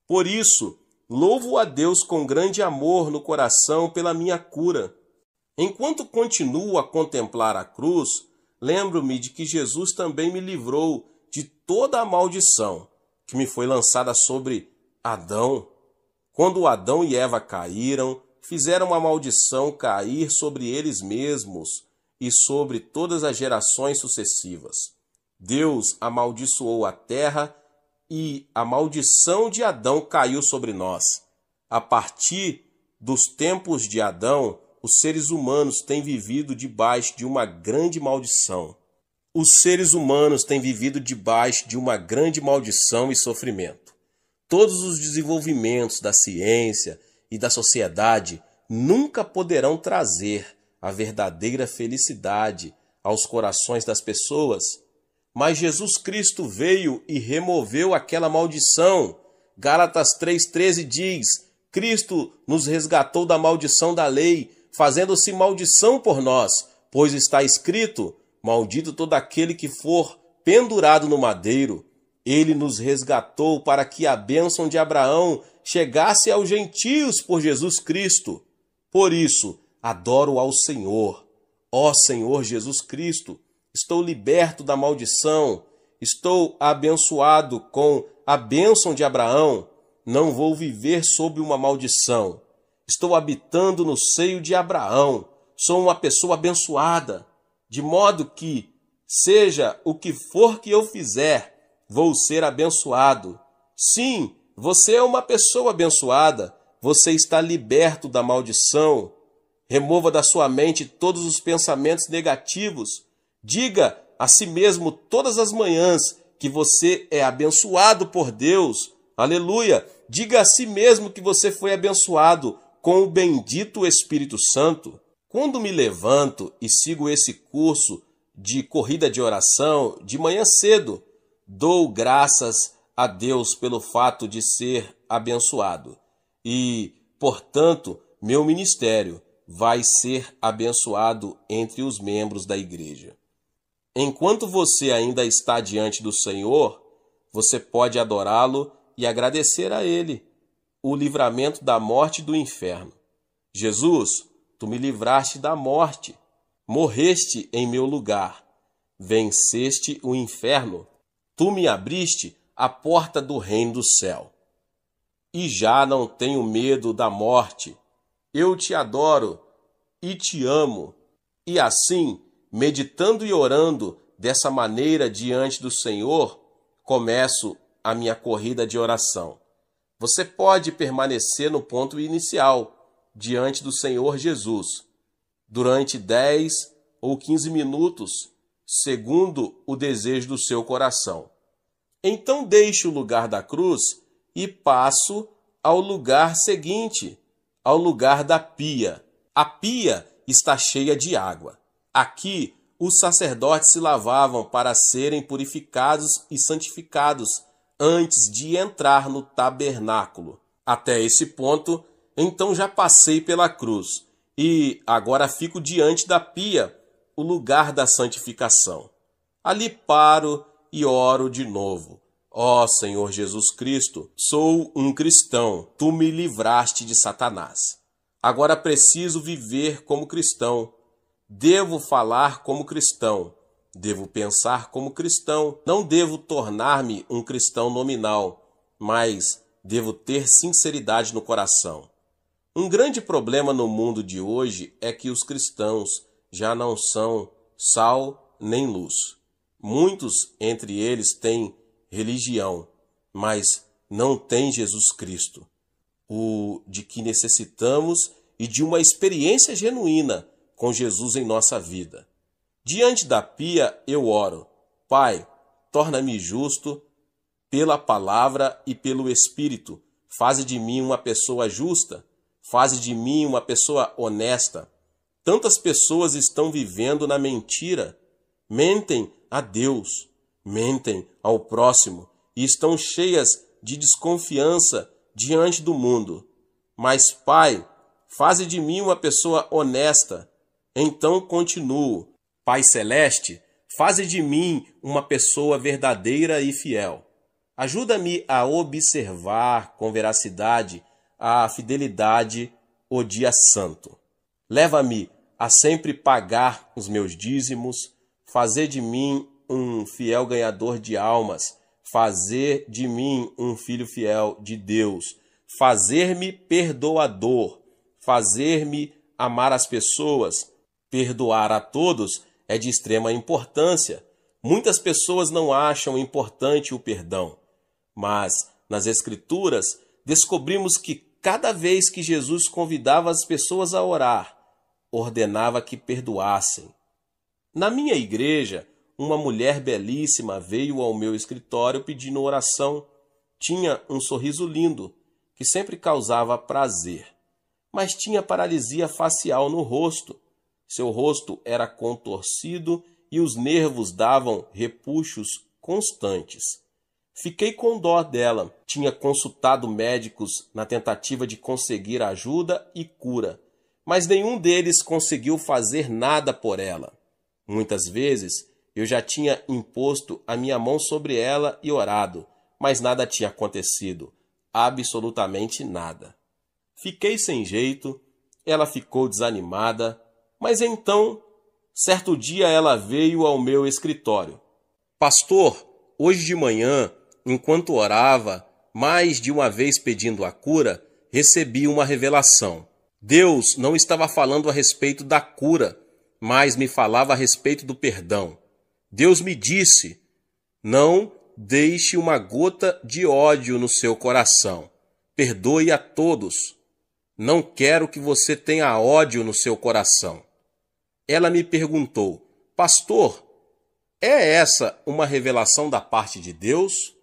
Por isso, louvo a Deus com grande amor no coração pela minha cura. Enquanto continuo a contemplar a cruz, lembro-me de que Jesus também me livrou de toda a maldição que me foi lançada sobre Adão. Quando Adão e Eva caíram, fizeram a maldição cair sobre eles mesmos e sobre todas as gerações sucessivas. Deus amaldiçoou a terra e a maldição de Adão caiu sobre nós. A partir dos tempos de Adão, os seres humanos têm vivido debaixo de uma grande maldição. Os seres humanos têm vivido debaixo de uma grande maldição e sofrimento. Todos os desenvolvimentos da ciência e da sociedade nunca poderão trazer a verdadeira felicidade aos corações das pessoas mas Jesus Cristo veio e removeu aquela maldição. Gálatas 3,13 diz: Cristo nos resgatou da maldição da lei, fazendo-se maldição por nós, pois está escrito: Maldito todo aquele que for pendurado no madeiro. Ele nos resgatou para que a bênção de Abraão chegasse aos gentios por Jesus Cristo. Por isso, adoro ao Senhor. Ó Senhor Jesus Cristo, estou liberto da maldição, estou abençoado com a bênção de Abraão, não vou viver sob uma maldição. Estou habitando no seio de Abraão, sou uma pessoa abençoada, de modo que, seja o que for que eu fizer, vou ser abençoado. Sim, você é uma pessoa abençoada, você está liberto da maldição. Remova da sua mente todos os pensamentos negativos Diga a si mesmo todas as manhãs que você é abençoado por Deus. Aleluia! Diga a si mesmo que você foi abençoado com o bendito Espírito Santo. Quando me levanto e sigo esse curso de corrida de oração de manhã cedo, dou graças a Deus pelo fato de ser abençoado. E, portanto, meu ministério vai ser abençoado entre os membros da igreja. Enquanto você ainda está diante do Senhor, você pode adorá-lo e agradecer a Ele o livramento da morte e do inferno. Jesus, tu me livraste da morte, morreste em meu lugar, venceste o inferno, tu me abriste a porta do reino do céu. E já não tenho medo da morte. Eu te adoro e te amo, e assim meditando e orando dessa maneira diante do Senhor, começo a minha corrida de oração. Você pode permanecer no ponto inicial, diante do Senhor Jesus, durante 10 ou 15 minutos, segundo o desejo do seu coração. Então deixo o lugar da cruz e passo ao lugar seguinte, ao lugar da pia. A pia está cheia de água. Aqui os sacerdotes se lavavam para serem purificados e santificados antes de entrar no tabernáculo. Até esse ponto, então já passei pela cruz e agora fico diante da pia, o lugar da santificação. Ali paro e oro de novo. Ó oh, Senhor Jesus Cristo, sou um cristão, tu me livraste de Satanás. Agora preciso viver como cristão Devo falar como cristão, devo pensar como cristão, não devo tornar-me um cristão nominal, mas devo ter sinceridade no coração. Um grande problema no mundo de hoje é que os cristãos já não são sal nem luz. Muitos entre eles têm religião, mas não têm Jesus Cristo, o de que necessitamos e de uma experiência genuína com Jesus em nossa vida. Diante da pia eu oro: Pai, torna-me justo pela palavra e pelo Espírito. Faze de mim uma pessoa justa, faze de mim uma pessoa honesta. Tantas pessoas estão vivendo na mentira, mentem a Deus, mentem ao próximo e estão cheias de desconfiança diante do mundo. Mas, Pai, faze de mim uma pessoa honesta, então continuo: Pai Celeste, faze de mim uma pessoa verdadeira e fiel. Ajuda-me a observar com veracidade a fidelidade o dia santo. Leva-me a sempre pagar os meus dízimos, fazer de mim um fiel ganhador de almas, fazer de mim um filho fiel de Deus, fazer-me perdoador, fazer-me amar as pessoas, Perdoar a todos é de extrema importância. Muitas pessoas não acham importante o perdão, mas nas Escrituras descobrimos que cada vez que Jesus convidava as pessoas a orar, ordenava que perdoassem. Na minha igreja, uma mulher belíssima veio ao meu escritório pedindo oração. Tinha um sorriso lindo, que sempre causava prazer, mas tinha paralisia facial no rosto seu rosto era contorcido e os nervos davam repuxos constantes. Fiquei com dó dela. Tinha consultado médicos na tentativa de conseguir ajuda e cura, mas nenhum deles conseguiu fazer nada por ela. Muitas vezes eu já tinha imposto a minha mão sobre ela e orado, mas nada tinha acontecido. Absolutamente nada. Fiquei sem jeito, ela ficou desanimada, mas então, certo dia ela veio ao meu escritório. Pastor, hoje de manhã, enquanto orava, mais de uma vez pedindo a cura, recebi uma revelação. Deus não estava falando a respeito da cura, mas me falava a respeito do perdão. Deus me disse: Não deixe uma gota de ódio no seu coração. Perdoe a todos. Não quero que você tenha ódio no seu coração ela me perguntou: Pastor, é essa uma revelação da parte de Deus?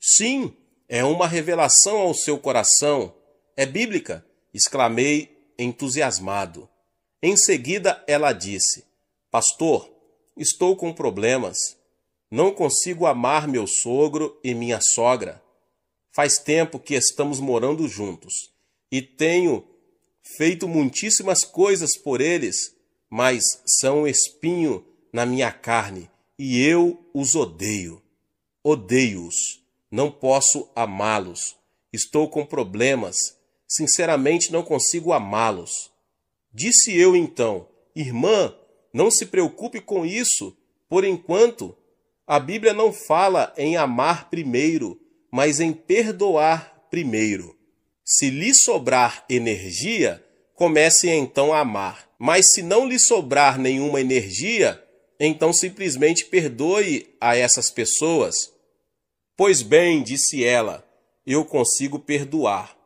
Sim, é uma revelação ao seu coração. É bíblica, exclamei entusiasmado. Em seguida, ela disse: Pastor, estou com problemas. Não consigo amar meu sogro e minha sogra. Faz tempo que estamos morando juntos e tenho feito muitíssimas coisas por eles mas são um espinho na minha carne, e eu os odeio. Odeio-os, não posso amá-los. Estou com problemas, sinceramente não consigo amá-los. Disse eu então, irmã, não se preocupe com isso, por enquanto. A Bíblia não fala em amar primeiro, mas em perdoar primeiro. Se lhe sobrar energia, comece então a amar. Mas se não lhe sobrar nenhuma energia, então simplesmente perdoe a essas pessoas. Pois bem, disse ela, eu consigo perdoar.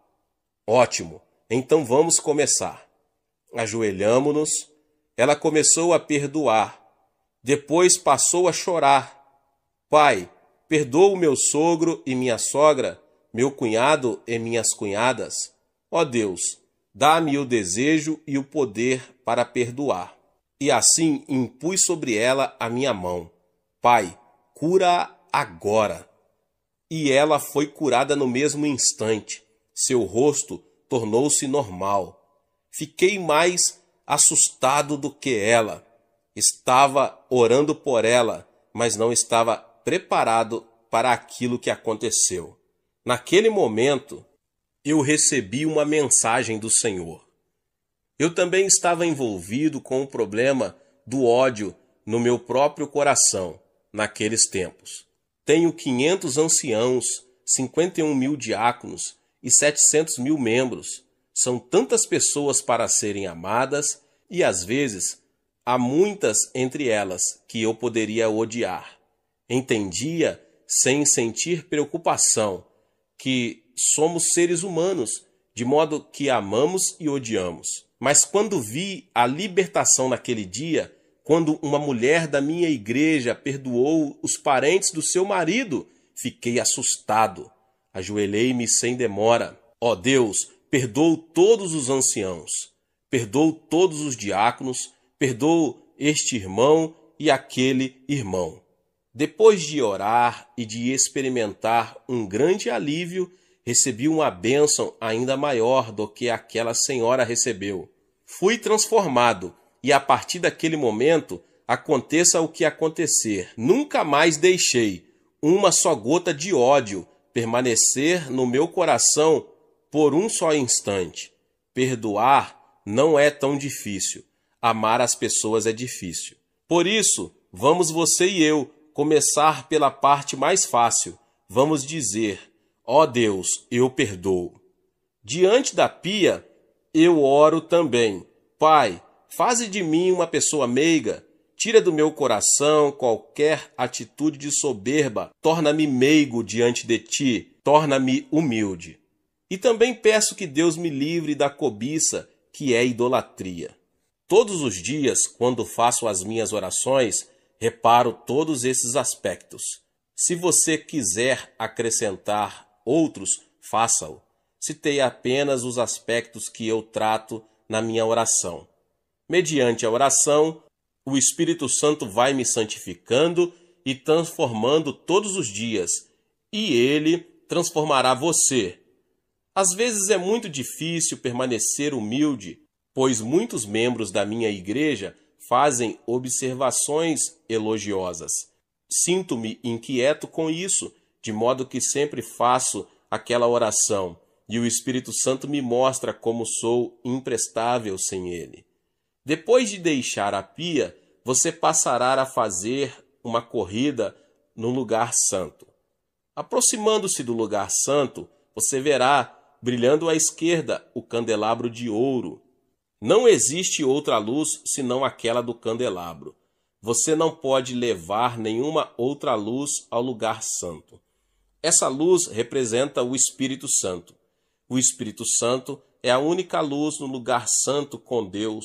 Ótimo, então vamos começar. Ajoelhamo-nos. Ela começou a perdoar. Depois passou a chorar. Pai, perdoa o meu sogro e minha sogra, meu cunhado e minhas cunhadas. Ó Deus, Dá-me o desejo e o poder para perdoar. E assim impus sobre ela a minha mão. Pai, cura agora. E ela foi curada no mesmo instante. Seu rosto tornou-se normal. Fiquei mais assustado do que ela. Estava orando por ela, mas não estava preparado para aquilo que aconteceu. Naquele momento, eu recebi uma mensagem do Senhor. Eu também estava envolvido com o problema do ódio no meu próprio coração naqueles tempos. Tenho 500 anciãos, 51 mil diáconos e 700 mil membros. São tantas pessoas para serem amadas e, às vezes, há muitas entre elas que eu poderia odiar. Entendia, sem sentir preocupação, que somos seres humanos, de modo que amamos e odiamos. Mas quando vi a libertação naquele dia, quando uma mulher da minha igreja perdoou os parentes do seu marido, fiquei assustado. Ajoelhei-me sem demora. Ó oh Deus, perdoou todos os anciãos, perdoou todos os diáconos, perdoou este irmão e aquele irmão. Depois de orar e de experimentar um grande alívio, recebi uma bênção ainda maior do que aquela senhora recebeu. Fui transformado, e a partir daquele momento, aconteça o que acontecer, nunca mais deixei uma só gota de ódio permanecer no meu coração por um só instante. Perdoar não é tão difícil, amar as pessoas é difícil. Por isso, vamos você e eu começar pela parte mais fácil. Vamos dizer Ó oh Deus, eu perdoo. Diante da pia, eu oro também. Pai, faze de mim uma pessoa meiga. Tira do meu coração qualquer atitude de soberba. Torna-me meigo diante de ti. Torna-me humilde. E também peço que Deus me livre da cobiça, que é idolatria. Todos os dias, quando faço as minhas orações, reparo todos esses aspectos. Se você quiser acrescentar outros, faça-o. Citei apenas os aspectos que eu trato na minha oração. Mediante a oração, o Espírito Santo vai me santificando e transformando todos os dias, e ele transformará você. Às vezes é muito difícil permanecer humilde, pois muitos membros da minha igreja fazem observações elogiosas. Sinto-me inquieto com isso de modo que sempre faço aquela oração, e o Espírito Santo me mostra como sou imprestável sem ele. Depois de deixar a pia, você passará a fazer uma corrida no lugar santo. Aproximando-se do lugar santo, você verá, brilhando à esquerda, o candelabro de ouro. Não existe outra luz senão aquela do candelabro. Você não pode levar nenhuma outra luz ao lugar santo. Essa luz representa o Espírito Santo. O Espírito Santo é a única luz no lugar santo com Deus.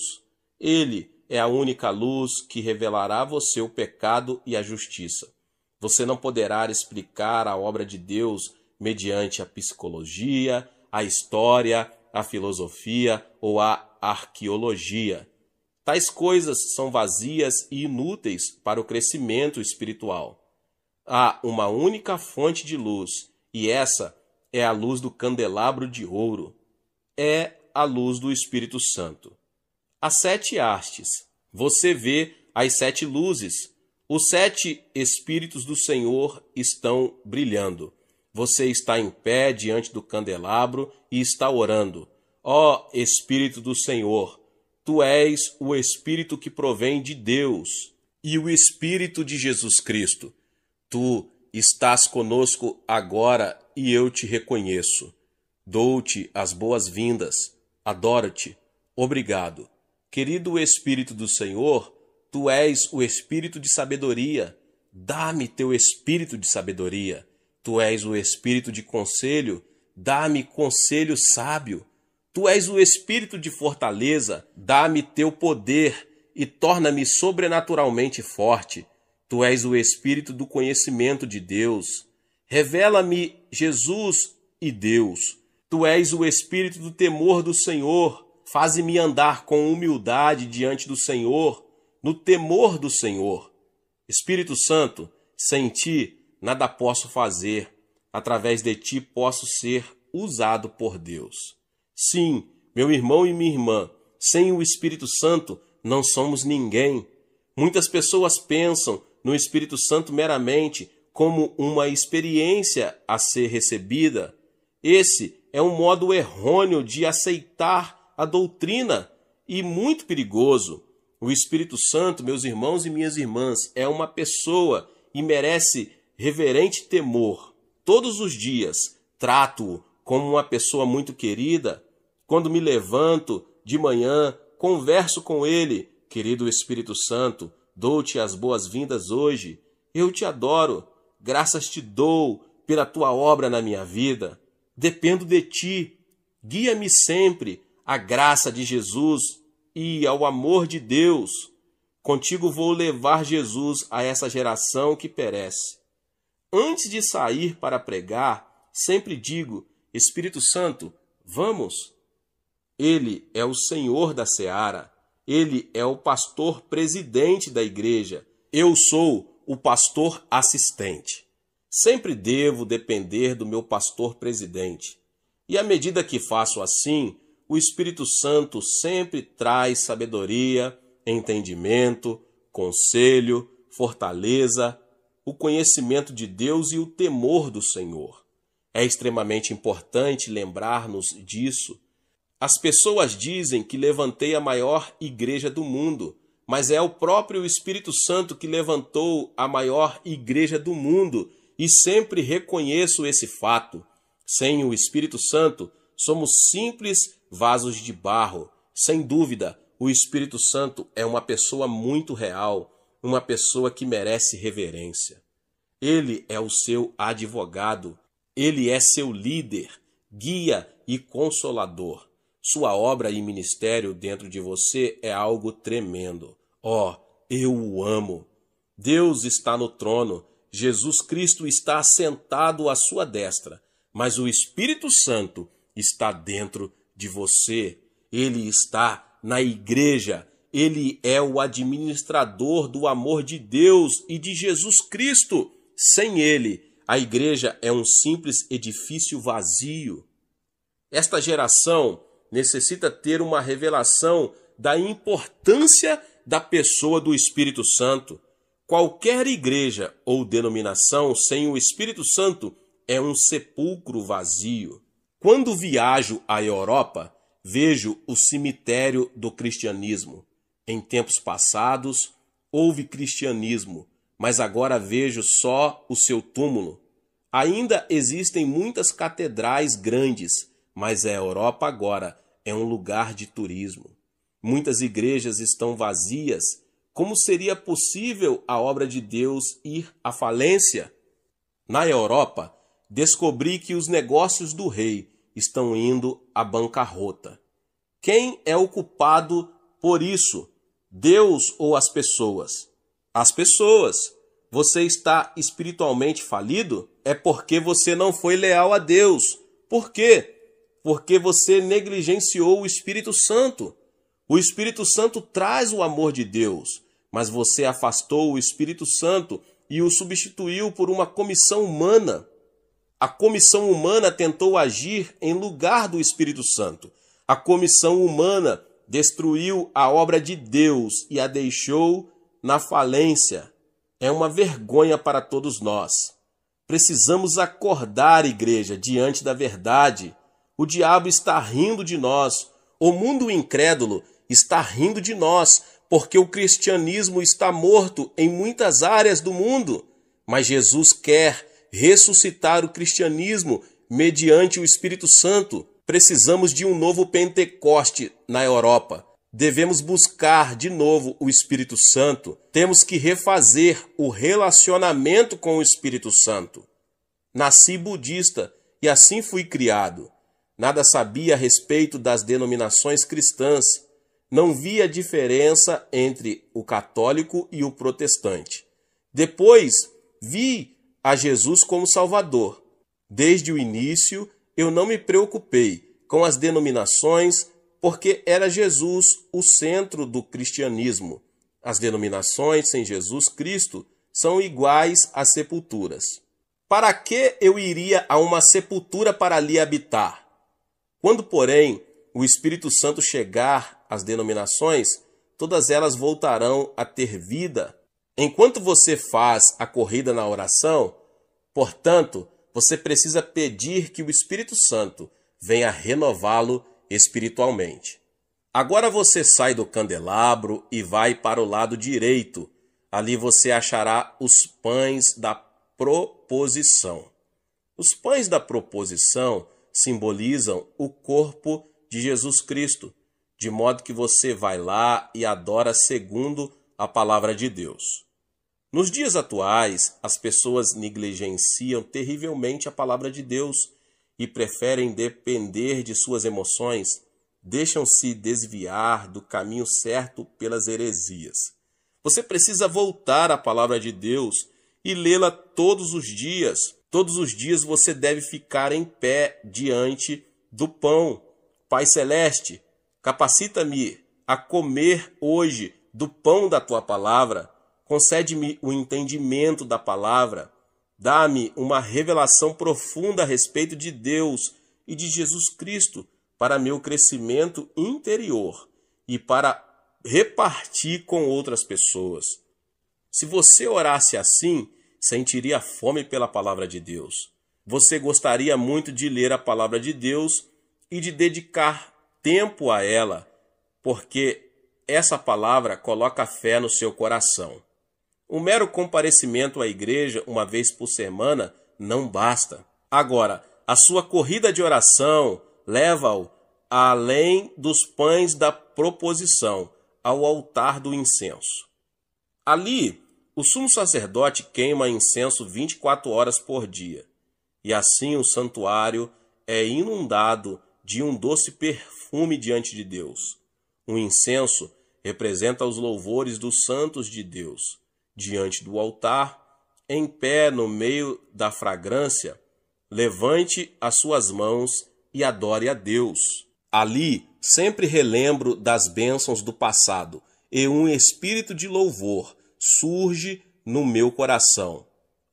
Ele é a única luz que revelará a você o pecado e a justiça. Você não poderá explicar a obra de Deus mediante a psicologia, a história, a filosofia ou a arqueologia. Tais coisas são vazias e inúteis para o crescimento espiritual. Há uma única fonte de luz, e essa é a luz do candelabro de ouro. É a luz do Espírito Santo. As sete hastes. Você vê as sete luzes. Os sete Espíritos do Senhor estão brilhando. Você está em pé diante do candelabro e está orando. Ó oh, Espírito do Senhor, tu és o Espírito que provém de Deus e o Espírito de Jesus Cristo. Tu estás conosco agora e eu te reconheço. Dou-te as boas-vindas, adoro-te, obrigado. Querido Espírito do Senhor, tu és o Espírito de sabedoria, dá-me teu Espírito de sabedoria. Tu és o Espírito de conselho, dá-me conselho sábio. Tu és o Espírito de fortaleza, dá-me teu poder e torna-me sobrenaturalmente forte. Tu és o Espírito do conhecimento de Deus. Revela-me Jesus e Deus. Tu és o Espírito do temor do Senhor. Faze-me andar com humildade diante do Senhor, no temor do Senhor. Espírito Santo, sem ti nada posso fazer. Através de ti posso ser usado por Deus. Sim, meu irmão e minha irmã, sem o Espírito Santo não somos ninguém. Muitas pessoas pensam no Espírito Santo meramente como uma experiência a ser recebida, esse é um modo errôneo de aceitar a doutrina e muito perigoso. O Espírito Santo, meus irmãos e minhas irmãs, é uma pessoa e merece reverente temor. Todos os dias trato-o como uma pessoa muito querida. Quando me levanto de manhã, converso com ele, querido Espírito Santo, Dou-te as boas-vindas hoje. Eu te adoro. Graças te dou pela tua obra na minha vida. Dependo de ti. Guia-me sempre à graça de Jesus e ao amor de Deus. Contigo vou levar Jesus a essa geração que perece. Antes de sair para pregar, sempre digo: Espírito Santo, vamos. Ele é o Senhor da seara ele é o pastor presidente da igreja. Eu sou o pastor assistente. Sempre devo depender do meu pastor presidente. E à medida que faço assim, o Espírito Santo sempre traz sabedoria, entendimento, conselho, fortaleza, o conhecimento de Deus e o temor do Senhor. É extremamente importante lembrar-nos disso as pessoas dizem que levantei a maior igreja do mundo, mas é o próprio Espírito Santo que levantou a maior igreja do mundo, e sempre reconheço esse fato. Sem o Espírito Santo, somos simples vasos de barro. Sem dúvida, o Espírito Santo é uma pessoa muito real, uma pessoa que merece reverência. Ele é o seu advogado, ele é seu líder, guia e consolador. Sua obra e ministério dentro de você é algo tremendo. Ó, oh, eu o amo. Deus está no trono, Jesus Cristo está assentado à sua destra, mas o Espírito Santo está dentro de você. Ele está na igreja. Ele é o administrador do amor de Deus e de Jesus Cristo. Sem ele, a igreja é um simples edifício vazio. Esta geração necessita ter uma revelação da importância da pessoa do Espírito Santo. Qualquer igreja ou denominação sem o Espírito Santo é um sepulcro vazio. Quando viajo à Europa, vejo o cemitério do cristianismo. Em tempos passados, houve cristianismo, mas agora vejo só o seu túmulo. Ainda existem muitas catedrais grandes, mas a é, Europa agora é um lugar de turismo. Muitas igrejas estão vazias. Como seria possível a obra de Deus ir à falência? Na Europa, descobri que os negócios do rei estão indo à bancarrota. Quem é o culpado por isso? Deus ou as pessoas? As pessoas. Você está espiritualmente falido? É porque você não foi leal a Deus. Por quê? porque você negligenciou o Espírito Santo. O Espírito Santo traz o amor de Deus, mas você afastou o Espírito Santo e o substituiu por uma comissão humana. A comissão humana tentou agir em lugar do Espírito Santo. A comissão humana destruiu a obra de Deus e a deixou na falência. É uma vergonha para todos nós. Precisamos acordar, igreja, diante da verdade. O diabo está rindo de nós. O mundo incrédulo está rindo de nós, porque o cristianismo está morto em muitas áreas do mundo. Mas Jesus quer ressuscitar o cristianismo mediante o Espírito Santo. Precisamos de um novo Pentecoste na Europa. Devemos buscar de novo o Espírito Santo. Temos que refazer o relacionamento com o Espírito Santo. Nasci budista e assim fui criado. Nada sabia a respeito das denominações cristãs. Não via diferença entre o católico e o protestante. Depois vi a Jesus como Salvador. Desde o início eu não me preocupei com as denominações, porque era Jesus o centro do cristianismo. As denominações sem Jesus Cristo são iguais às sepulturas. Para que eu iria a uma sepultura para ali habitar? Quando, porém, o Espírito Santo chegar às denominações, todas elas voltarão a ter vida. Enquanto você faz a corrida na oração, portanto, você precisa pedir que o Espírito Santo venha renová-lo espiritualmente. Agora você sai do candelabro e vai para o lado direito. Ali você achará os pães da proposição. Os pães da proposição simbolizam o corpo de Jesus Cristo, de modo que você vai lá e adora segundo a palavra de Deus. Nos dias atuais, as pessoas negligenciam terrivelmente a palavra de Deus e preferem depender de suas emoções, deixam-se desviar do caminho certo pelas heresias. Você precisa voltar à palavra de Deus e lê-la todos os dias Todos os dias você deve ficar em pé diante do pão. Pai Celeste, capacita-me a comer hoje do pão da tua palavra. Concede-me o entendimento da palavra. Dá-me uma revelação profunda a respeito de Deus e de Jesus Cristo para meu crescimento interior e para repartir com outras pessoas. Se você orasse assim, sentiria fome pela palavra de Deus. Você gostaria muito de ler a palavra de Deus e de dedicar tempo a ela, porque essa palavra coloca fé no seu coração. O mero comparecimento à igreja uma vez por semana não basta. Agora, a sua corrida de oração leva-o além dos pães da proposição, ao altar do incenso. Ali, o sumo sacerdote queima incenso 24 horas por dia, e assim o santuário é inundado de um doce perfume diante de Deus. O incenso representa os louvores dos santos de Deus. Diante do altar, em pé no meio da fragrância, levante as suas mãos e adore a Deus. Ali sempre relembro das bênçãos do passado e um espírito de louvor surge no meu coração.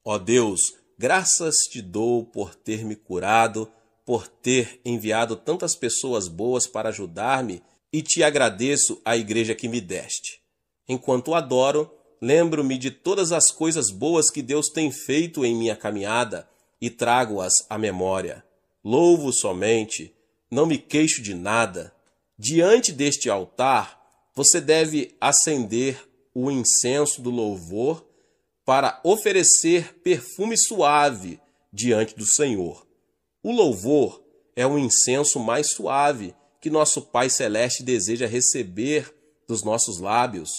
Ó Deus, graças te dou por ter me curado, por ter enviado tantas pessoas boas para ajudar-me e te agradeço a igreja que me deste. Enquanto adoro, lembro-me de todas as coisas boas que Deus tem feito em minha caminhada e trago-as à memória. Louvo somente, não me queixo de nada. Diante deste altar, você deve acender o incenso do louvor para oferecer perfume suave diante do Senhor. O louvor é o incenso mais suave que nosso Pai Celeste deseja receber dos nossos lábios.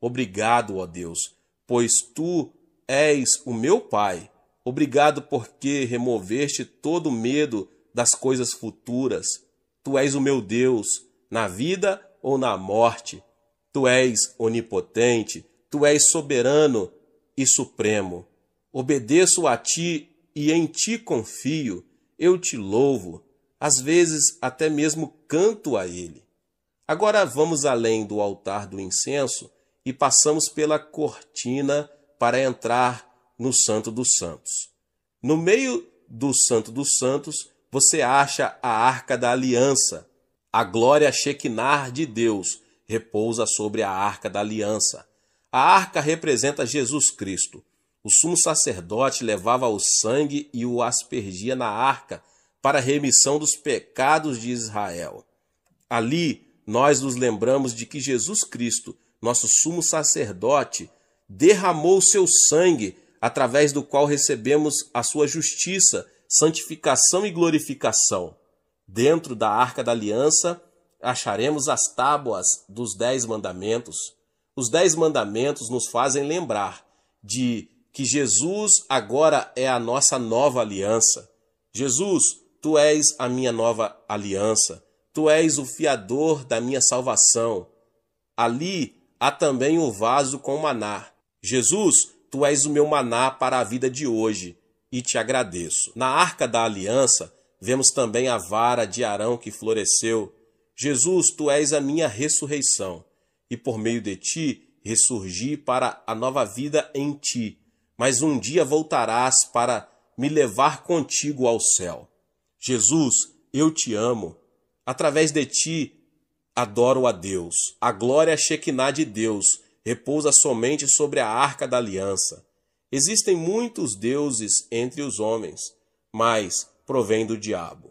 Obrigado, ó Deus, pois tu és o meu Pai. Obrigado porque removeste todo o medo das coisas futuras. Tu és o meu Deus, na vida ou na morte Tu és onipotente, tu és soberano e supremo. Obedeço a ti e em ti confio, eu te louvo, às vezes até mesmo canto a ele. Agora vamos além do altar do incenso e passamos pela cortina para entrar no Santo dos Santos. No meio do Santo dos Santos, você acha a Arca da Aliança, a glória Shekinar de Deus, repousa sobre a arca da aliança. A arca representa Jesus Cristo. O sumo sacerdote levava o sangue e o aspergia na arca para a remissão dos pecados de Israel. Ali nós nos lembramos de que Jesus Cristo, nosso sumo sacerdote, derramou seu sangue, através do qual recebemos a sua justiça, santificação e glorificação. Dentro da arca da aliança, acharemos as tábuas dos Dez Mandamentos. Os Dez Mandamentos nos fazem lembrar de que Jesus agora é a nossa nova aliança. Jesus, tu és a minha nova aliança. Tu és o fiador da minha salvação. Ali há também o vaso com maná. Jesus, tu és o meu maná para a vida de hoje e te agradeço. Na arca da aliança, vemos também a vara de Arão que floresceu Jesus, tu és a minha ressurreição, e por meio de ti ressurgi para a nova vida em ti, mas um dia voltarás para me levar contigo ao céu. Jesus, eu te amo. Através de ti adoro a Deus. A glória Shekinah de Deus repousa somente sobre a arca da aliança. Existem muitos deuses entre os homens, mas provém do diabo.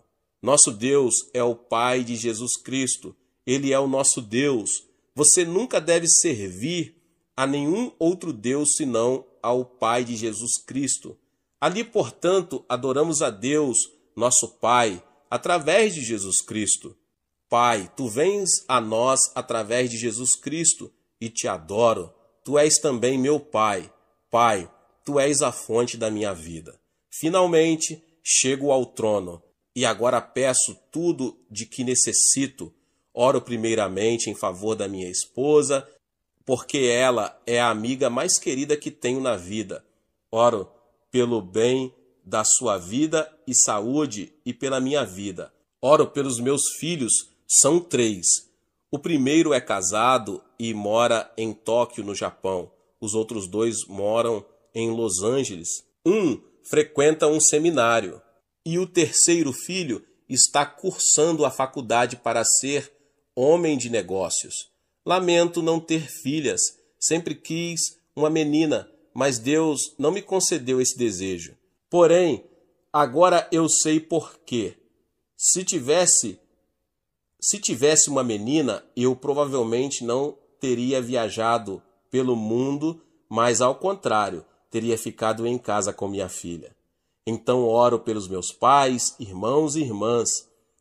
Nosso Deus é o Pai de Jesus Cristo. Ele é o nosso Deus. Você nunca deve servir a nenhum outro Deus senão ao Pai de Jesus Cristo. Ali, portanto, adoramos a Deus, nosso Pai, através de Jesus Cristo. Pai, tu vens a nós através de Jesus Cristo e te adoro. Tu és também meu Pai. Pai, tu és a fonte da minha vida. Finalmente, chego ao trono e agora peço tudo de que necessito. Oro primeiramente em favor da minha esposa, porque ela é a amiga mais querida que tenho na vida. Oro pelo bem da sua vida e saúde e pela minha vida. Oro pelos meus filhos, são três. O primeiro é casado e mora em Tóquio, no Japão. Os outros dois moram em Los Angeles. Um frequenta um seminário e o terceiro filho está cursando a faculdade para ser homem de negócios. Lamento não ter filhas, sempre quis uma menina, mas Deus não me concedeu esse desejo. Porém, agora eu sei por quê. Se tivesse se tivesse uma menina, eu provavelmente não teria viajado pelo mundo, mas ao contrário, teria ficado em casa com minha filha. Então oro pelos meus pais, irmãos e irmãs,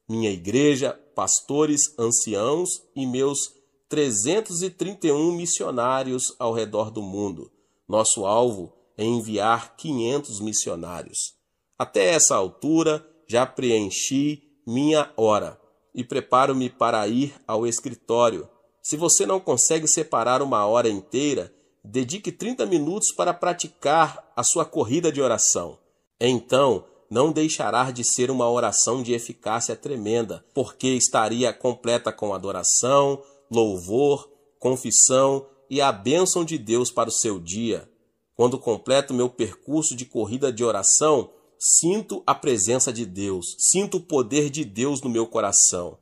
minha igreja, pastores, anciãos e meus 331 missionários ao redor do mundo. Nosso alvo é enviar 500 missionários. Até essa altura, já preenchi minha hora e preparo-me para ir ao escritório. Se você não consegue separar uma hora inteira, dedique 30 minutos para praticar a sua corrida de oração. Então, não deixará de ser uma oração de eficácia tremenda, porque estaria completa com adoração, louvor, confissão e a bênção de Deus para o seu dia. Quando completo meu percurso de corrida de oração, sinto a presença de Deus, sinto o poder de Deus no meu coração.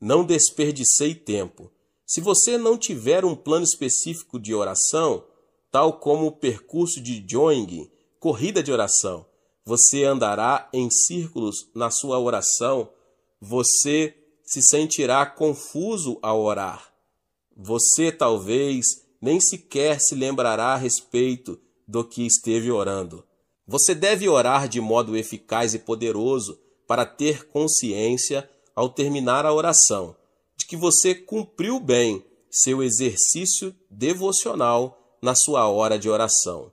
Não desperdicei tempo. Se você não tiver um plano específico de oração, tal como o percurso de Joing, corrida de oração, você andará em círculos na sua oração, você se sentirá confuso ao orar. Você talvez nem sequer se lembrará a respeito do que esteve orando. Você deve orar de modo eficaz e poderoso para ter consciência, ao terminar a oração, de que você cumpriu bem seu exercício devocional na sua hora de oração.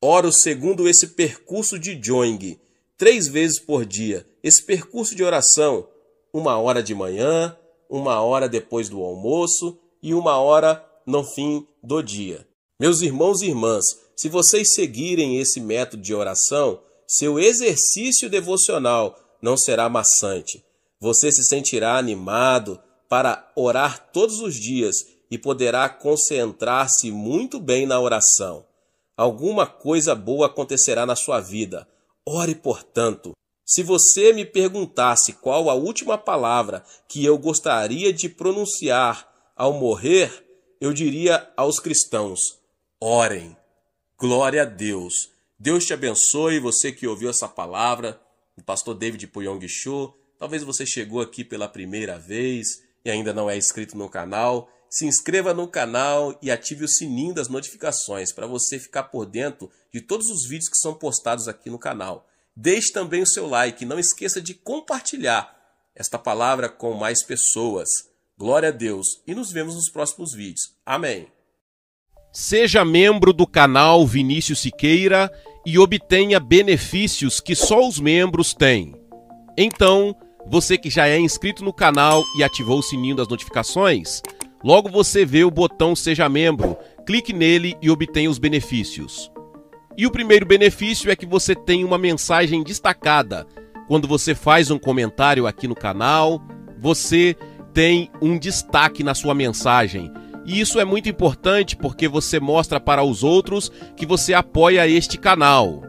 Oro segundo esse percurso de Joing, três vezes por dia. Esse percurso de oração, uma hora de manhã, uma hora depois do almoço e uma hora no fim do dia. Meus irmãos e irmãs, se vocês seguirem esse método de oração, seu exercício devocional não será maçante. Você se sentirá animado para orar todos os dias e poderá concentrar-se muito bem na oração alguma coisa boa acontecerá na sua vida. Ore, portanto. Se você me perguntasse qual a última palavra que eu gostaria de pronunciar ao morrer, eu diria aos cristãos: orem. Glória a Deus. Deus te abençoe, você que ouviu essa palavra, o pastor David Puyong Cho. Talvez você chegou aqui pela primeira vez e ainda não é inscrito no canal. Se inscreva no canal e ative o sininho das notificações para você ficar por dentro de todos os vídeos que são postados aqui no canal. Deixe também o seu like e não esqueça de compartilhar esta palavra com mais pessoas. Glória a Deus e nos vemos nos próximos vídeos. Amém. Seja membro do canal Vinícius Siqueira e obtenha benefícios que só os membros têm. Então, você que já é inscrito no canal e ativou o sininho das notificações, Logo você vê o botão Seja Membro, clique nele e obtenha os benefícios. E o primeiro benefício é que você tem uma mensagem destacada. Quando você faz um comentário aqui no canal, você tem um destaque na sua mensagem. E isso é muito importante porque você mostra para os outros que você apoia este canal.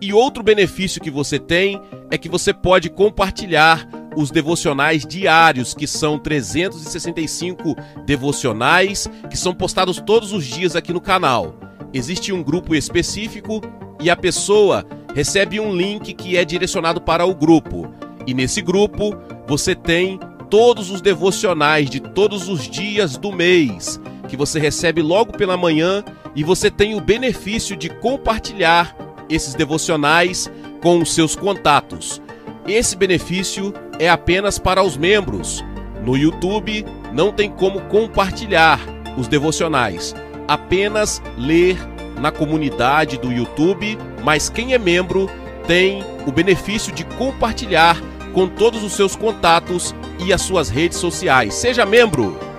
E outro benefício que você tem é que você pode compartilhar os devocionais diários, que são 365 devocionais, que são postados todos os dias aqui no canal. Existe um grupo específico e a pessoa recebe um link que é direcionado para o grupo. E nesse grupo você tem todos os devocionais de todos os dias do mês, que você recebe logo pela manhã e você tem o benefício de compartilhar esses devocionais com os seus contatos. Esse benefício é apenas para os membros. No YouTube não tem como compartilhar os devocionais, apenas ler na comunidade do YouTube, mas quem é membro tem o benefício de compartilhar com todos os seus contatos e as suas redes sociais. Seja membro!